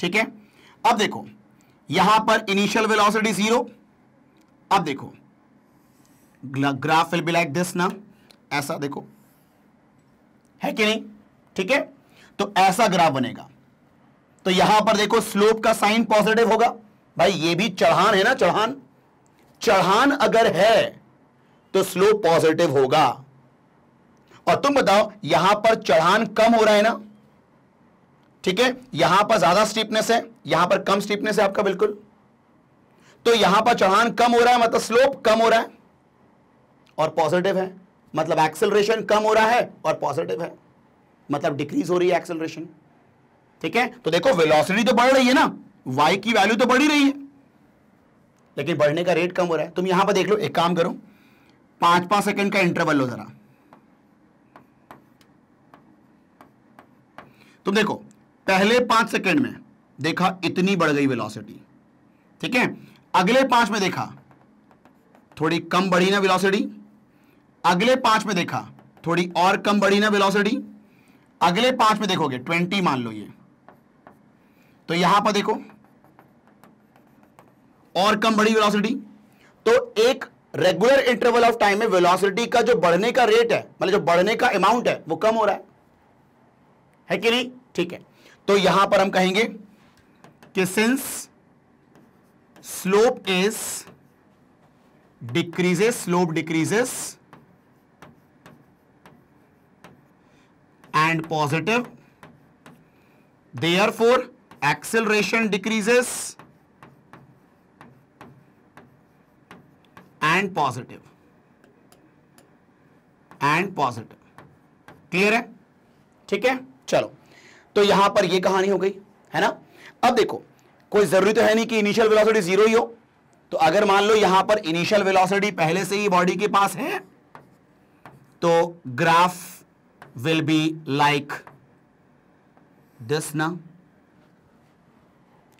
[SPEAKER 1] ठीक है अब देखो यहां पर इनिशियल वेलोसिटी जीरो अब देखो graph will be like this ना ऐसा देखो है कि नहीं ठीक है तो ऐसा ग्राफ बनेगा तो यहां पर देखो स्लोप का साइन पॉजिटिव होगा भाई ये भी चढ़ान है ना चढ़ान चढ़ान अगर है तो स्लोप पॉजिटिव होगा और तुम बताओ यहां पर चढ़ान कम हो रहा है ना ठीक है यहां पर ज्यादा स्टीपनेस है यहां पर कम स्टीपनेस है आपका बिल्कुल तो यहां पर चढ़ान कम हो रहा है मतलब स्लोप कम हो रहा है और पॉजिटिव है मतलब एक्सेलरेशन कम हो रहा है और पॉजिटिव है मतलब डिक्रीज हो रही है एक्सेलरेशन ठीक है तो देखो वेलोसिटी तो बढ़ रही है ना वाई की वैल्यू तो बढ़ी रही है लेकिन बढ़ने का रेट कम हो रहा है तुम यहां पर देख लो एक काम करो पांच पांच सेकेंड का इंटरवल लो जरा तुम देखो पहले पांच सेकंड में देखा इतनी बढ़ गई वेलोसिटी ठीक है अगले पांच में देखा थोड़ी कम बढ़ी ना वेलोसिटी अगले पांच में देखा थोड़ी और कम बढ़ी ना वेलोसिटी अगले पांच में देखोगे ट्वेंटी मान लो ये तो यहां पर देखो और कम बढ़ी वेलोसिटी तो एक रेगुलर इंटरवल ऑफ टाइम में वेलोसिटी का जो बढ़ने का रेट है मतलब जो बढ़ने का अमाउंट है वो कम हो रहा है है कि नहीं ठीक है तो यहां पर हम कहेंगे कि since slope is decreases slope decreases and positive they are four acceleration decreases and positive and positive clear है ठीक है चलो तो यहां पर यह कहानी हो गई है ना अब देखो कोई जरूरी तो है नहीं कि इनिशियल वेलोसिटी जीरो ही हो तो अगर मान लो यहां पर इनिशियल वेलोसिटी पहले से ही बॉडी के पास है तो graph will be like this ना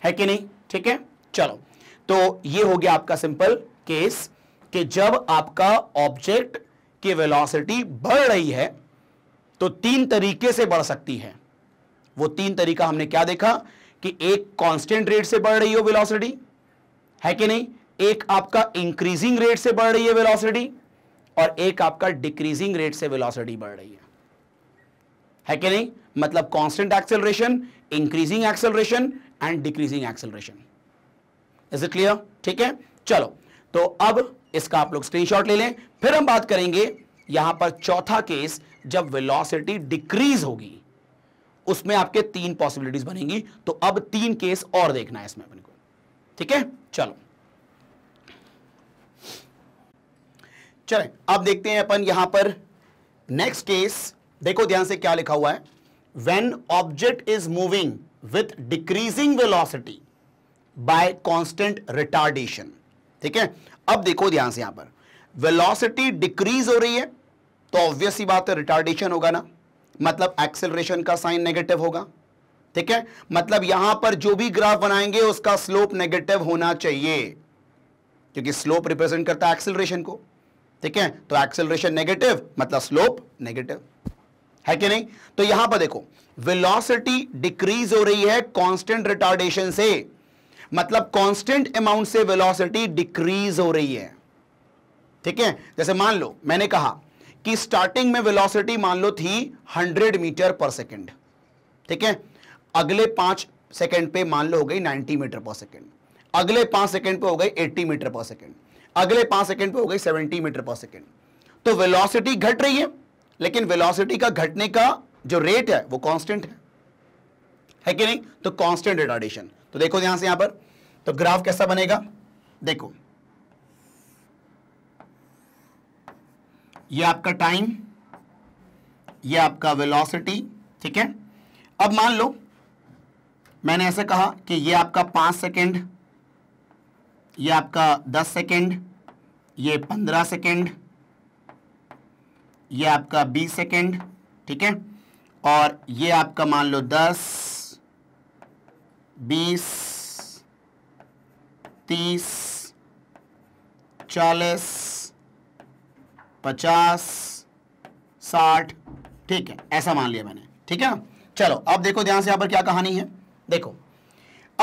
[SPEAKER 1] है कि नहीं ठीक है चलो तो ये हो गया आपका सिंपल केस कि जब आपका ऑब्जेक्ट की वेलोसिटी बढ़ रही है तो तीन तरीके से बढ़ सकती है वो तीन तरीका हमने क्या देखा कि एक कांस्टेंट रेट से बढ़ रही हो वेलोसिटी है कि नहीं एक आपका इंक्रीजिंग रेट से बढ़ रही है वेलोसिटी और एक आपका डिक्रीजिंग रेट से वेलोसिटी बढ़ रही है है कि नहीं मतलब constant acceleration increasing acceleration and decreasing acceleration is it clear ठीक है चलो तो अब इसका आप लोग स्क्रीनशॉट ले लें फिर हम बात करेंगे यहां पर चौथा केस जब वेलोसिटी डिक्रीज होगी उसमें आपके तीन पॉसिबिलिटीज बनेंगी तो अब तीन केस और देखना है इसमें अपन को ठीक है चलो चले अब देखते हैं अपन यहां पर नेक्स्ट केस देखो ध्यान से क्या लिखा हुआ है when object is moving with decreasing velocity by constant retardation ठीक है अब देखो ध्यान से यहां पर वेलोसिटी डिक्रीज हो रही है तो ऑब्वियस ही बात है रिटार्डेशन होगा ना मतलब एक्सेलरेशन का साइन नेगेटिव होगा ठीक है मतलब यहां पर जो भी ग्राफ बनाएंगे उसका स्लोप नेगेटिव होना चाहिए क्योंकि स्लोप रिप्रेजेंट करता है एक्सेलरेशन को ठीक है तो एक्सेलरेशन नेगेटिव मतलब स्लोप नेगेटिव है कि नहीं तो यहां पर देखो वेलोसिटी डिक्रीज हो रही है कांस्टेंट रिटार्डेशन से मतलब कांस्टेंट अमाउंट से वेलोसिटी डिक्रीज हो रही है ठीक है जैसे मान लो मैंने कहा कि स्टार्टिंग में वेलोसिटी मान लो थी 100 मीटर पर सेकंड ठीक है अगले पांच सेकंड पे मान लो हो गई 90 मीटर पर सेकंड अगले पांच सेकंड पे हो गई 80 मीटर पर सेकंड अगले पांच सेकंड पे हो गई 70 मीटर पर सेकंड तो वेलोसिटी घट रही है लेकिन वेलोसिटी का घटने का जो रेट है वो कांस्टेंट है है कि नहीं तो कॉन्स्टेंट रिटार्डेशन तो देखो यहां से यहां पर तो ग्राफ कैसा बनेगा देखो ये आपका टाइम ये आपका वेलोसिटी ठीक है अब मान लो मैंने ऐसे कहा कि ये आपका पांच सेकेंड ये आपका दस सेकेंड ये पंद्रह सेकेंड ये आपका बीस सेकेंड ठीक है और ये आपका मान लो दस बीस तीस चालीस पचास साठ ठीक है ऐसा मान लिया मैंने ठीक है चलो अब देखो ध्यान से यहां पर क्या कहानी है देखो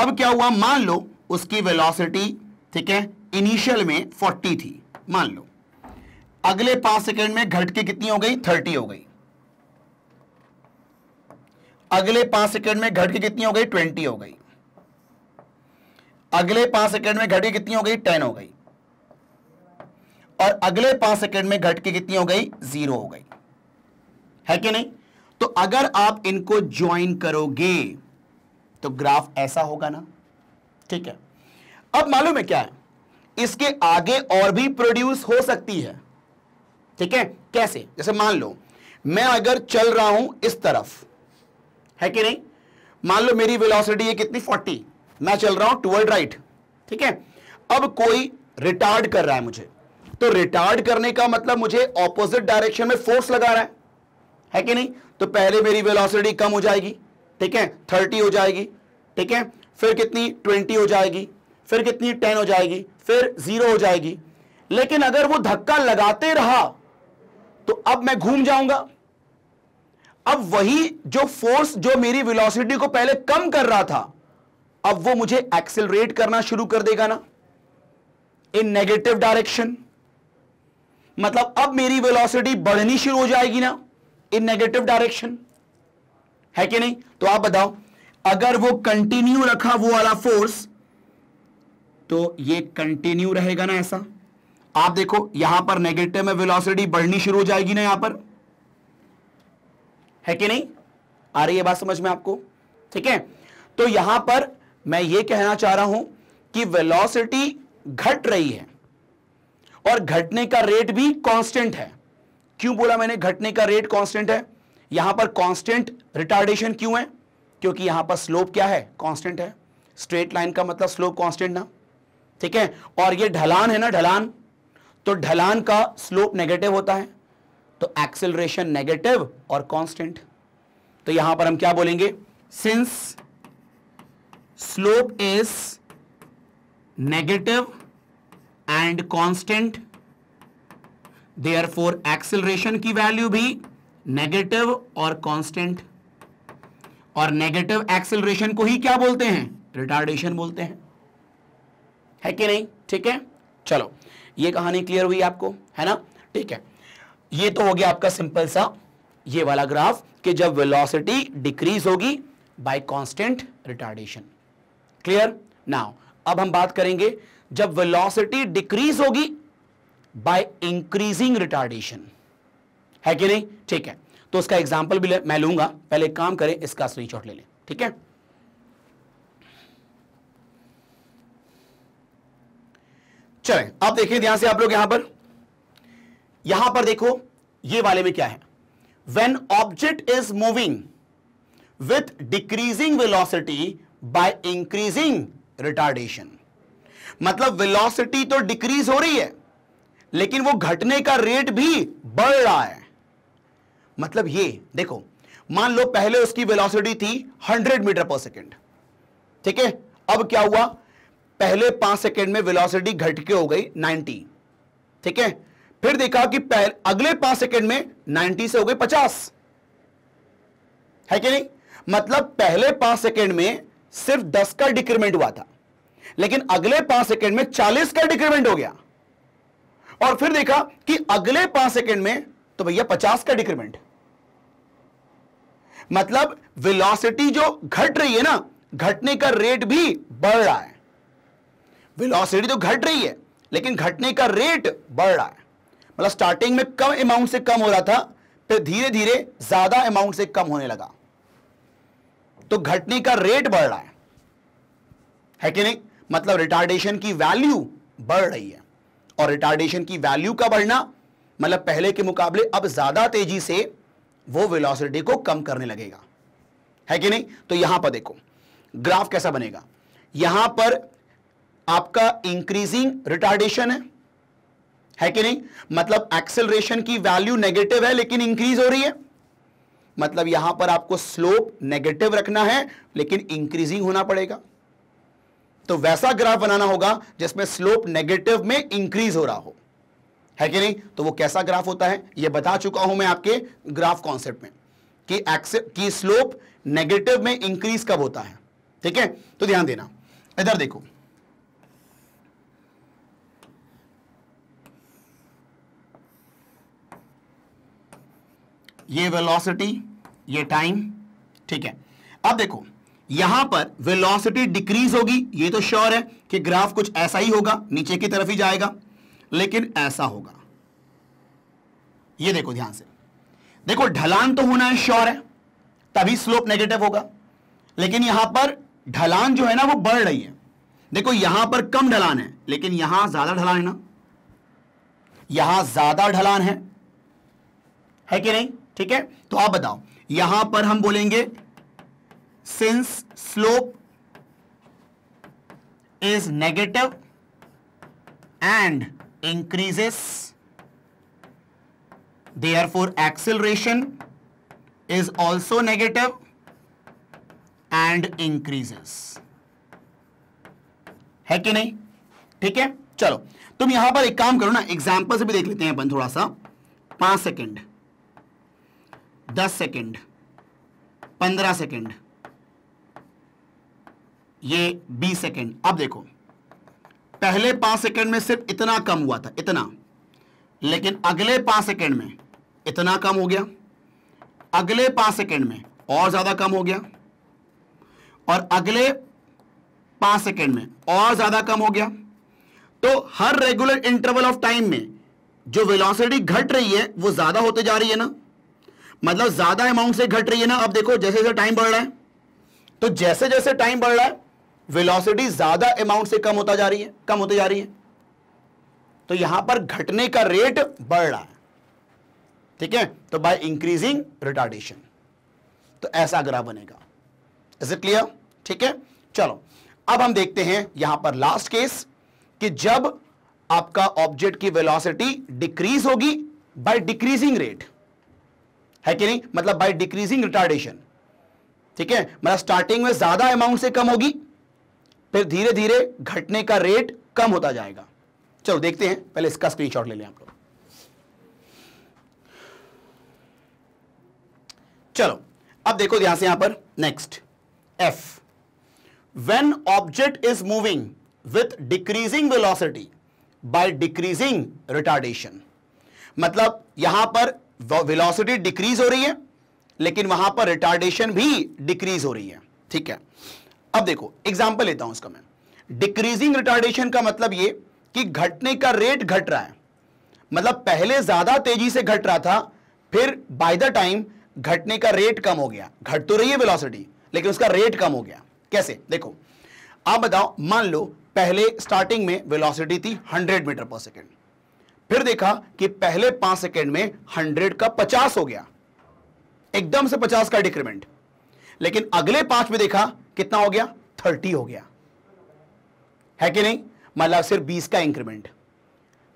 [SPEAKER 1] अब क्या हुआ मान लो उसकी वेलोसिटी ठीक है इनिशियल में 40 थी मान लो अगले पांच सेकंड में घट के कितनी हो गई 30 हो गई अगले पांच सेकंड में घट के कितनी हो गई 20 हो गई अगले पांच सेकंड में घट के कितनी हो गई 10 हो गई और अगले पांच सेकंड में घट के कितनी हो गई जीरो हो गई है कि नहीं तो अगर आप इनको ज्वाइन करोगे तो ग्राफ ऐसा होगा ना ठीक है अब मालूम है क्या है इसके आगे और भी प्रोड्यूस हो सकती है ठीक है कैसे जैसे मान लो मैं अगर चल रहा हूं इस तरफ है कि नहीं मान लो मेरी वेलोसिटी है कितनी 40 मैं चल रहा हूं टूवर्ड राइट ठीक है अब कोई रिटार्ड कर रहा है मुझे तो रिटार्ड करने का मतलब मुझे ऑपोजिट डायरेक्शन में फोर्स लगा रहा है है कि नहीं तो पहले मेरी वेलोसिटी कम हो जाएगी ठीक है थर्टी हो जाएगी ठीक है फिर कितनी ट्वेंटी हो जाएगी फिर कितनी टेन हो जाएगी फिर जीरो हो जाएगी लेकिन अगर वो धक्का लगाते रहा तो अब मैं घूम जाऊंगा अब वही जो फोर्स जो मेरी वेलोसिटी को पहले कम कर रहा था अब वो मुझे एक्सेलरेट करना शुरू कर देगा ना इन नेगेटिव डायरेक्शन मतलब अब मेरी वेलोसिटी बढ़नी शुरू हो जाएगी ना इन नेगेटिव डायरेक्शन है कि नहीं तो आप बताओ अगर वो कंटिन्यू रखा वो वाला फोर्स तो ये कंटिन्यू रहेगा ना ऐसा आप देखो यहां पर नेगेटिव में वेलोसिटी बढ़नी शुरू हो जाएगी ना यहां पर है कि नहीं आ रही है बात समझ में आपको ठीक है तो यहां पर मैं ये कहना चाह रहा हूं कि वेलोसिटी घट रही है और घटने का रेट भी कांस्टेंट है क्यों बोला मैंने घटने का रेट कांस्टेंट है यहां पर कांस्टेंट रिटार्डेशन क्यों है क्योंकि यहां पर स्लोप क्या है कांस्टेंट है स्ट्रेट लाइन का मतलब स्लोप कांस्टेंट ना ठीक है और ये ढलान है ना ढलान तो ढलान का स्लोप नेगेटिव होता है तो एक्सेलरेशन नेगेटिव और कॉन्स्टेंट तो यहां पर हम क्या बोलेंगे since slope is negative and constant therefore acceleration की वैल्यू भी नेगेटिव और कांस्टेंट और नेगेटिव एक्सेलरेशन को ही क्या बोलते हैं रिटार्डेशन बोलते हैं है कि नहीं ठीक है चलो ये कहानी क्लियर हुई आपको है ना ठीक है ये तो हो गया आपका सिंपल सा ये वाला ग्राफ कि जब वेलोसिटी डिक्रीज होगी by constant retardation clear now अब हम बात करेंगे जब वेलोसिटी डिक्रीज होगी बाय इंक्रीजिंग रिटार्डेशन है कि नहीं ठीक है तो उसका एग्जाम्पल भी मैं लूंगा पहले काम करें इसका स्क्रीनशॉट ले लें ठीक है चलें अब देखिए ध्यान से आप लोग यहां पर यहां पर देखो ये वाले में क्या है when object is moving with decreasing velocity by increasing retardation मतलब वेलोसिटी तो डिक्रीज हो रही है लेकिन वो घटने का रेट भी बढ़ रहा है मतलब ये देखो मान लो पहले उसकी वेलोसिटी थी 100 मीटर पर सेकेंड ठीक है अब क्या हुआ पहले पांच सेकेंड में वेलोसिटी घट के हो गई 90 ठीक है फिर देखा कि पहले अगले पांच सेकेंड में 90 से हो गई 50 है कि नहीं मतलब पहले पांच सेकेंड में सिर्फ 10 का डिक्रीमेंट हुआ था लेकिन अगले पांच सेकंड में चालीस का डिक्रीमेंट हो गया और फिर देखा कि अगले पांच सेकेंड में तो भैया पचास का डिक्रीमेंट मतलब वेलोसिटी जो घट रही है ना घटने का रेट भी बढ़ रहा है वेलोसिटी तो घट रही है लेकिन घटने का रेट बढ़ रहा है मतलब स्टार्टिंग में कम अमाउंट से कम हो रहा था फिर धीरे धीरे ज्यादा अमाउंट से कम होने लगा तो घटने का रेट बढ़ रहा है है कि नहीं मतलब रिटार्डेशन की वैल्यू बढ़ रही है और रिटार्डेशन की वैल्यू का बढ़ना मतलब पहले के मुकाबले अब ज्यादा तेजी से वो वेलोसिटी को कम करने लगेगा है कि नहीं तो यहां पर देखो ग्राफ कैसा बनेगा यहां पर आपका इंक्रीजिंग रिटार्डेशन है है कि नहीं मतलब एक्सेलरेशन की वैल्यू नेगेटिव है लेकिन इंक्रीज हो रही है मतलब यहां पर आपको स्लोप नेगेटिव रखना है लेकिन इंक्रीजिंग होना पड़ेगा तो वैसा ग्राफ बनाना होगा जिसमें स्लोप नेगेटिव में इंक्रीज हो रहा हो है कि नहीं तो वो कैसा ग्राफ होता है ये बता चुका हूं मैं आपके ग्राफ कॉन्सेप्ट में कि कि स्लोप नेगेटिव में इंक्रीज कब होता है ठीक है तो ध्यान देना इधर देखो ये वेलोसिटी ये टाइम ठीक है अब देखो यहां पर वेलोसिटी डिक्रीज होगी ये तो श्योर है कि ग्राफ कुछ ऐसा ही होगा नीचे की तरफ ही जाएगा लेकिन ऐसा होगा ये देखो ध्यान से देखो ढलान तो होना है श्योर है तभी स्लोप नेगेटिव होगा लेकिन यहां पर ढलान जो है ना वो बढ़ रही है देखो यहां पर कम ढलान है लेकिन यहां ज्यादा ढलान है ना यहां ज्यादा ढलान है है कि नहीं ठीक है तो आप बताओ यहां पर हम बोलेंगे since slope is negative and increases they are four acceleration is also negative and increases है कि नहीं ठीक है चलो तुम यहां पर एक काम करो ना एग्जाम्पल से भी देख लेते हैं अपन थोड़ा सा पांच सेकेंड दस सेकेंड पंद्रह सेकेंड ये बी सेकेंड अब देखो पहले पांच सेकेंड में सिर्फ इतना कम हुआ था इतना लेकिन अगले पांच सेकेंड में इतना कम हो गया अगले पांच सेकेंड में और ज्यादा कम हो गया और अगले पांच सेकेंड में और ज्यादा कम हो गया तो हर रेगुलर इंटरवल ऑफ टाइम में जो वेलोसिटी घट रही है वो ज्यादा होते जा रही है ना मतलब ज्यादा अमाउंट से घट रही है ना अब देखो जैसे जैसे टाइम बढ़ रहा है तो जैसे जैसे टाइम बढ़ रहा है वेलोसिटी ज्यादा अमाउंट से कम होता जा रही है कम होती जा रही है तो यहां पर घटने का रेट बढ़ रहा है ठीक है तो बाय इंक्रीजिंग रिटार्डेशन तो ऐसा ग्राफ बनेगा इज इट क्लियर ठीक है चलो अब हम देखते हैं यहां पर लास्ट केस कि जब आपका ऑब्जेक्ट की वेलोसिटी डिक्रीज होगी बाय डिक्रीजिंग रेट है कि नहीं मतलब बाय डिक्रीजिंग रिटार्डेशन ठीक है मतलब स्टार्टिंग में ज्यादा अमाउंट से कम होगी फिर धीरे धीरे घटने का रेट कम होता जाएगा चलो देखते हैं पहले इसका स्क्रीनशॉट ले लें आप लोग चलो अब देखो ध्यान से यहां पर next F when object is moving with decreasing velocity by decreasing retardation मतलब यहां पर वेलोसिटी डिक्रीज हो रही है लेकिन वहां पर रिटार्डेशन भी डिक्रीज हो रही है ठीक है अब देखो एग्जाम्पल लेता हूं इसका मैं डिक्रीजिंग रिटार्डेशन का मतलब ये कि घटने का रेट घट रहा है मतलब पहले ज्यादा तेजी से घट रहा था फिर बाय द टाइम घटने का रेट कम हो गया घट तो रही है वेलोसिटी लेकिन उसका रेट कम हो गया कैसे देखो आप बताओ मान लो पहले स्टार्टिंग में वेलोसिटी थी 100 मीटर पर सेकेंड फिर देखा कि पहले पांच सेकेंड में 100 का 50 हो गया एकदम से 50 का डिक्रीमेंट लेकिन अगले पांच में देखा कितना हो गया थर्टी हो गया है कि नहीं मतलब सिर्फ बीस का इंक्रीमेंट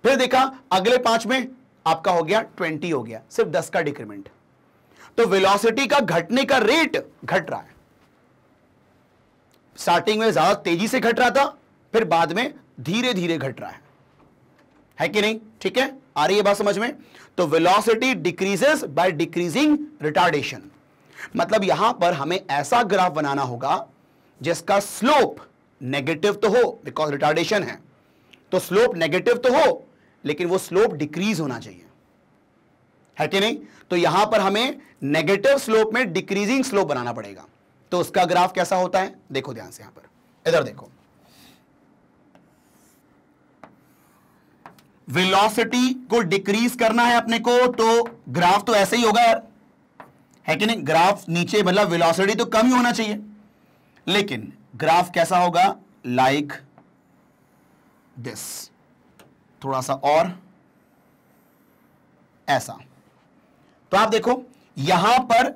[SPEAKER 1] फिर देखा अगले पांच में आपका हो गया ट्वेंटी हो गया सिर्फ दस का डिक्रीमेंट तो वेलोसिटी का घटने का रेट घट रहा है स्टार्टिंग में ज्यादा तेजी से घट रहा था फिर बाद में धीरे धीरे घट रहा है है कि नहीं ठीक है आ रही है बात समझ में तो velocity decreases by decreasing retardation मतलब यहां पर हमें ऐसा ग्राफ बनाना होगा जिसका स्लोप नेगेटिव तो हो बिकॉज रिटार्डेशन है तो स्लोप नेगेटिव तो हो लेकिन वो स्लोप डिक्रीज होना चाहिए है कि नहीं तो यहां पर हमें नेगेटिव स्लोप में डिक्रीजिंग स्लोप बनाना पड़ेगा तो उसका ग्राफ कैसा होता है देखो ध्यान से यहां पर इधर देखो वेलोसिटी को डिक्रीज करना है अपने को तो ग्राफ तो ऐसे ही होगा यार है कि नहीं ग्राफ नीचे मतलब वेलोसिटी तो कम ही होना चाहिए लेकिन ग्राफ कैसा होगा लाइक दिस थोड़ा सा और ऐसा तो आप देखो यहां पर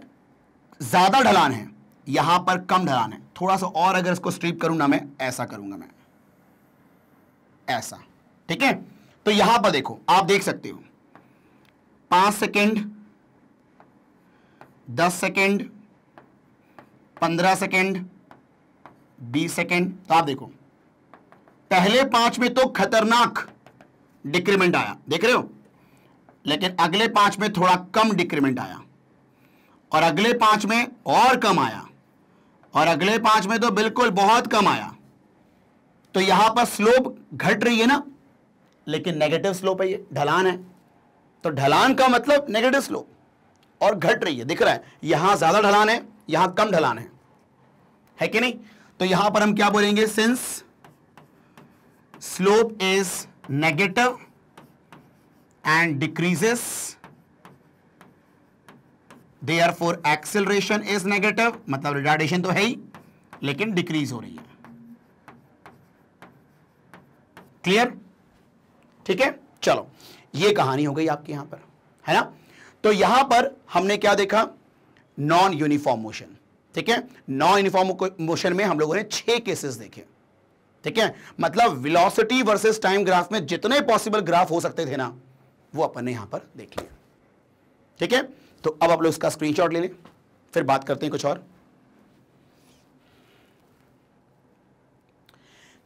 [SPEAKER 1] ज्यादा ढलान है यहां पर कम ढलान है थोड़ा सा और अगर इसको स्ट्रीप करूं ना मैं ऐसा करूंगा मैं ऐसा ठीक है तो यहां पर देखो आप देख सकते हो पांच सेकेंड दस सेकेंड पंद्रह सेकेंड बीस सेकेंड तो आप देखो पहले पांच में तो खतरनाक डिक्रीमेंट आया देख रहे हो लेकिन अगले पांच में थोड़ा कम डिक्रीमेंट आया और अगले पांच में और कम आया और अगले पांच में तो बिल्कुल बहुत कम आया तो यहां पर स्लोप घट रही है ना लेकिन नेगेटिव स्लोप है ये ढलान है तो ढलान का मतलब नेगेटिव स्लोप और घट रही है दिख रहा है यहां ज्यादा ढलान है यहां कम ढलान है है कि नहीं तो यहां पर हम क्या बोलेंगे since slope is negative and decreases they are four acceleration is negative मतलब रिटार्डेशन तो है ही लेकिन डिक्रीज हो रही है क्लियर ठीक है चलो ये कहानी हो गई आपके यहां पर है ना तो यहां पर हमने क्या देखा नॉन यूनिफॉर्म मोशन ठीक है नॉन यूनिफॉर्म मोशन में हम लोगों ने छह केसेस देखे ठीक है मतलब विलोसिटी वर्सेस टाइम ग्राफ में जितने पॉसिबल ग्राफ हो सकते थे ना वो अपन ने यहां पर देख लिया ठीक है तो अब आप लोग इसका स्क्रीनशॉट ले लें फिर बात करते हैं कुछ और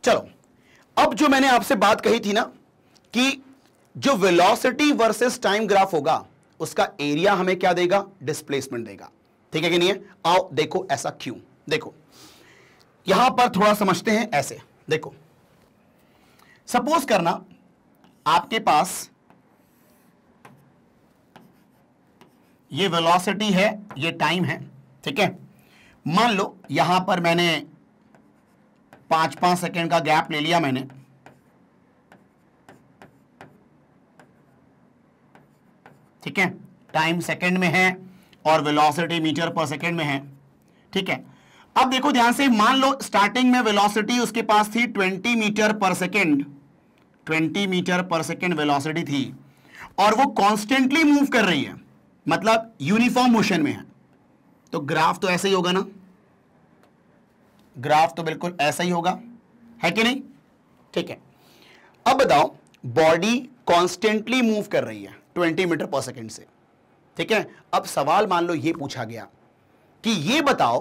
[SPEAKER 1] चलो अब जो मैंने आपसे बात कही थी ना कि जो वेलोसिटी वर्सेस टाइम ग्राफ होगा उसका एरिया हमें क्या देगा डिस्प्लेसमेंट देगा ठीक है कि नहीं है आओ देखो ऐसा क्यों देखो यहां पर थोड़ा समझते हैं ऐसे देखो सपोज करना आपके पास ये वेलोसिटी है ये टाइम है ठीक है मान लो यहां पर मैंने पांच पांच सेकेंड का गैप ले लिया मैंने ठीक है टाइम सेकेंड में है और वेलोसिटी मीटर पर सेकेंड में है ठीक है अब देखो ध्यान से मान लो स्टार्टिंग में वेलोसिटी उसके पास थी 20 मीटर पर सेकेंड 20 मीटर पर सेकेंड वेलोसिटी थी और वो कॉन्स्टेंटली मूव कर रही है मतलब यूनिफॉर्म मोशन में है तो ग्राफ तो ऐसा ही होगा ना ग्राफ तो बिल्कुल ऐसा ही होगा है कि नहीं ठीक है अब बताओ बॉडी कॉन्स्टेंटली मूव कर रही है ट्वेंटी मीटर पर सेकेंड से ठीक है अब सवाल मान लो ये पूछा गया कि ये बताओ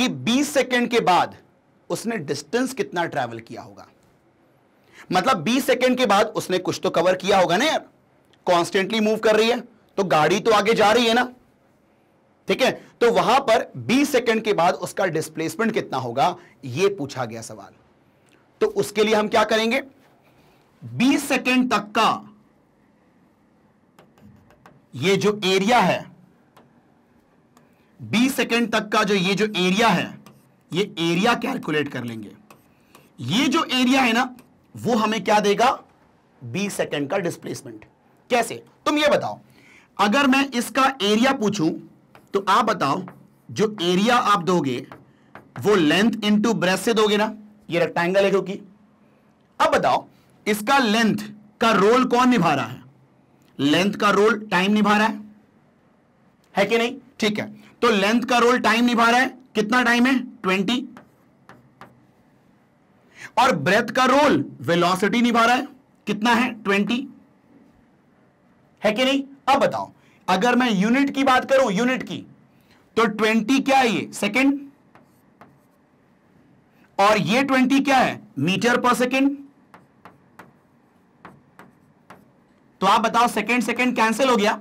[SPEAKER 1] कि 20 सेकेंड के बाद उसने डिस्टेंस कितना ट्रेवल किया होगा मतलब 20 सेकेंड के बाद उसने कुछ तो कवर किया होगा ना यार कॉन्स्टेंटली मूव कर रही है तो गाड़ी तो आगे जा रही है ना ठीक है तो वहां पर 20 सेकेंड के बाद उसका डिस्प्लेसमेंट कितना होगा यह पूछा गया सवाल तो उसके लिए हम क्या करेंगे 20 सेकेंड तक का ये जो एरिया है बी सेकेंड तक का जो ये जो एरिया है ये एरिया कैलकुलेट कर लेंगे ये जो एरिया है ना वो हमें क्या देगा बी सेकेंड का डिस्प्लेसमेंट कैसे तुम ये बताओ अगर मैं इसका एरिया पूछूं तो आप बताओ जो एरिया आप दोगे वो लेंथ इनटू ब्रेथ से दोगे ना ये रेक्टेंगल है क्योंकि अब बताओ इसका लेंथ का रोल कौन निभा रहा है लेंथ का रोल टाइम निभा रहा है है कि नहीं ठीक है तो लेंथ का रोल टाइम निभा रहा है कितना टाइम है ट्वेंटी और ब्रेथ का रोल वेलोसिटी निभा रहा है कितना है ट्वेंटी है कि नहीं अब बताओ अगर मैं यूनिट की बात करूं यूनिट की तो ट्वेंटी क्या है ये सेकेंड और ये ट्वेंटी क्या है मीटर पर सेकेंड तो आप बताओ सेकेंड सेकेंड कैंसिल हो गया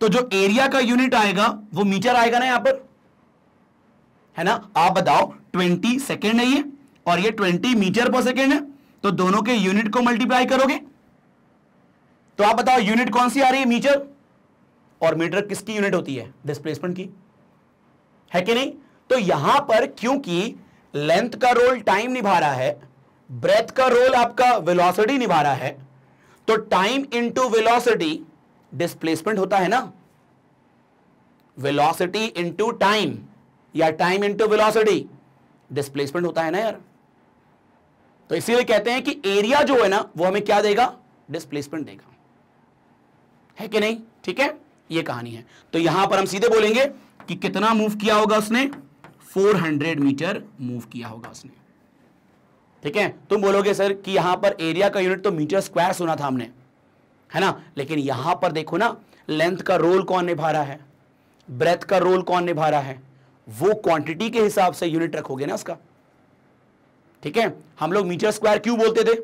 [SPEAKER 1] तो जो एरिया का यूनिट आएगा वो मीटर आएगा ना यहां पर है ना आप बताओ ट्वेंटी सेकेंड है ये और ये ट्वेंटी मीटर पर सेकेंड है तो दोनों के यूनिट को मल्टीप्लाई करोगे तो आप बताओ यूनिट कौन सी आ रही है मीटर और मीटर किसकी यूनिट होती है डिस्प्लेसमेंट की है कि नहीं तो यहां पर क्योंकि लेंथ का रोल टाइम निभा रहा है ब्रेथ का रोल आपका वेलोसिटी निभा रहा है तो टाइम इंटू वेलोसिटी डिस्प्लेसमेंट होता है ना वेलोसिटी इंटू टाइम या टाइम इंटू वेलोसिटी डिस्प्लेसमेंट होता है ना यार तो इसीलिए कहते हैं कि एरिया जो है ना वो हमें क्या देगा डिस्प्लेसमेंट देगा है कि नहीं ठीक है ये कहानी है तो यहां पर हम सीधे बोलेंगे कि कितना मूव किया होगा उसने 400 मीटर मूव किया होगा उसने ठीक है तुम बोलोगे सर कि यहां पर एरिया का यूनिट तो मीटर स्क्वायर सुना था हमने है ना लेकिन यहां पर देखो ना लेंथ का रोल कौन निभा रहा है ब्रेथ का रोल कौन निभा रहा है वो क्वांटिटी के हिसाब से यूनिट रखोगे ना उसका ठीक है हम लोग मीटर स्क्वायर क्यों बोलते थे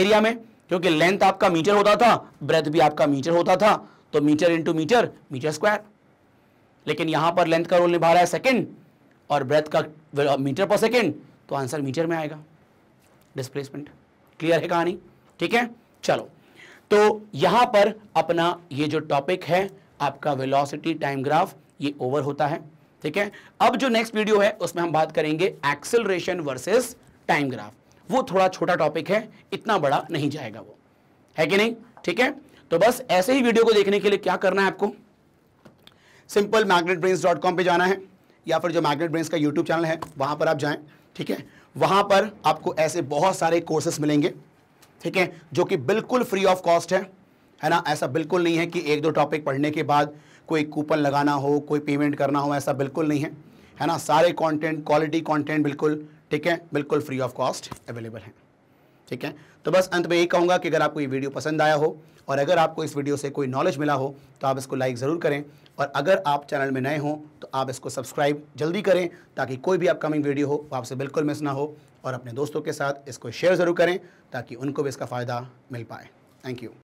[SPEAKER 1] एरिया में क्योंकि लेंथ आपका मीटर होता था ब्रेथ भी आपका मीटर होता था तो metre into metre metre square लेकिन यहां पर लेंथ का रोल निभा रहा है सेकेंड और ब्रेथ का मीटर पर सेकेंड तो आंसर मीटर में आएगा डिस्प्लेसमेंट क्लियर है कहानी ठीक है चलो तो यहां पर अपना ये जो टॉपिक है आपका वेलोसिटी टाइम ग्राफ ये ओवर होता है ठीक है अब जो नेक्स्ट वीडियो है उसमें हम बात करेंगे एक्सेलरेशन वर्सेस टाइम ग्राफ वो थोड़ा छोटा टॉपिक है इतना बड़ा नहीं जाएगा वो है कि नहीं ठीक है तो बस ऐसे ही वीडियो को देखने के लिए क्या करना है आपको simple Magnet Brains dot com पर जाना है या फिर जो मैग्नेट ब्रेन्स का यूट्यूब चैनल है वहां पर आप जाएँ ठीक है वहाँ पर आपको ऐसे बहुत सारे कोर्सेस मिलेंगे ठीक है जो कि बिल्कुल फ्री ऑफ कॉस्ट है है ना ऐसा बिल्कुल नहीं है कि एक दो टॉपिक पढ़ने के बाद कोई कूपन लगाना हो कोई पेमेंट करना हो ऐसा बिल्कुल नहीं है है ना सारे कंटेंट क्वालिटी कंटेंट बिल्कुल ठीक है बिल्कुल फ्री ऑफ कॉस्ट अवेलेबल है ठीक है तो बस अंत में यही कहूँगा कि अगर आपको ये वीडियो पसंद आया हो और अगर आपको इस वीडियो से कोई नॉलेज मिला हो तो आप इसको लाइक ज़रूर करें और अगर आप चैनल में नए हों तो आप इसको सब्सक्राइब जल्दी करें ताकि कोई भी अपकमिंग वीडियो हो वो आपसे बिल्कुल मिस ना हो और अपने दोस्तों के साथ इसको शेयर ज़रूर करें ताकि उनको भी इसका फ़ायदा मिल पाए थैंक यू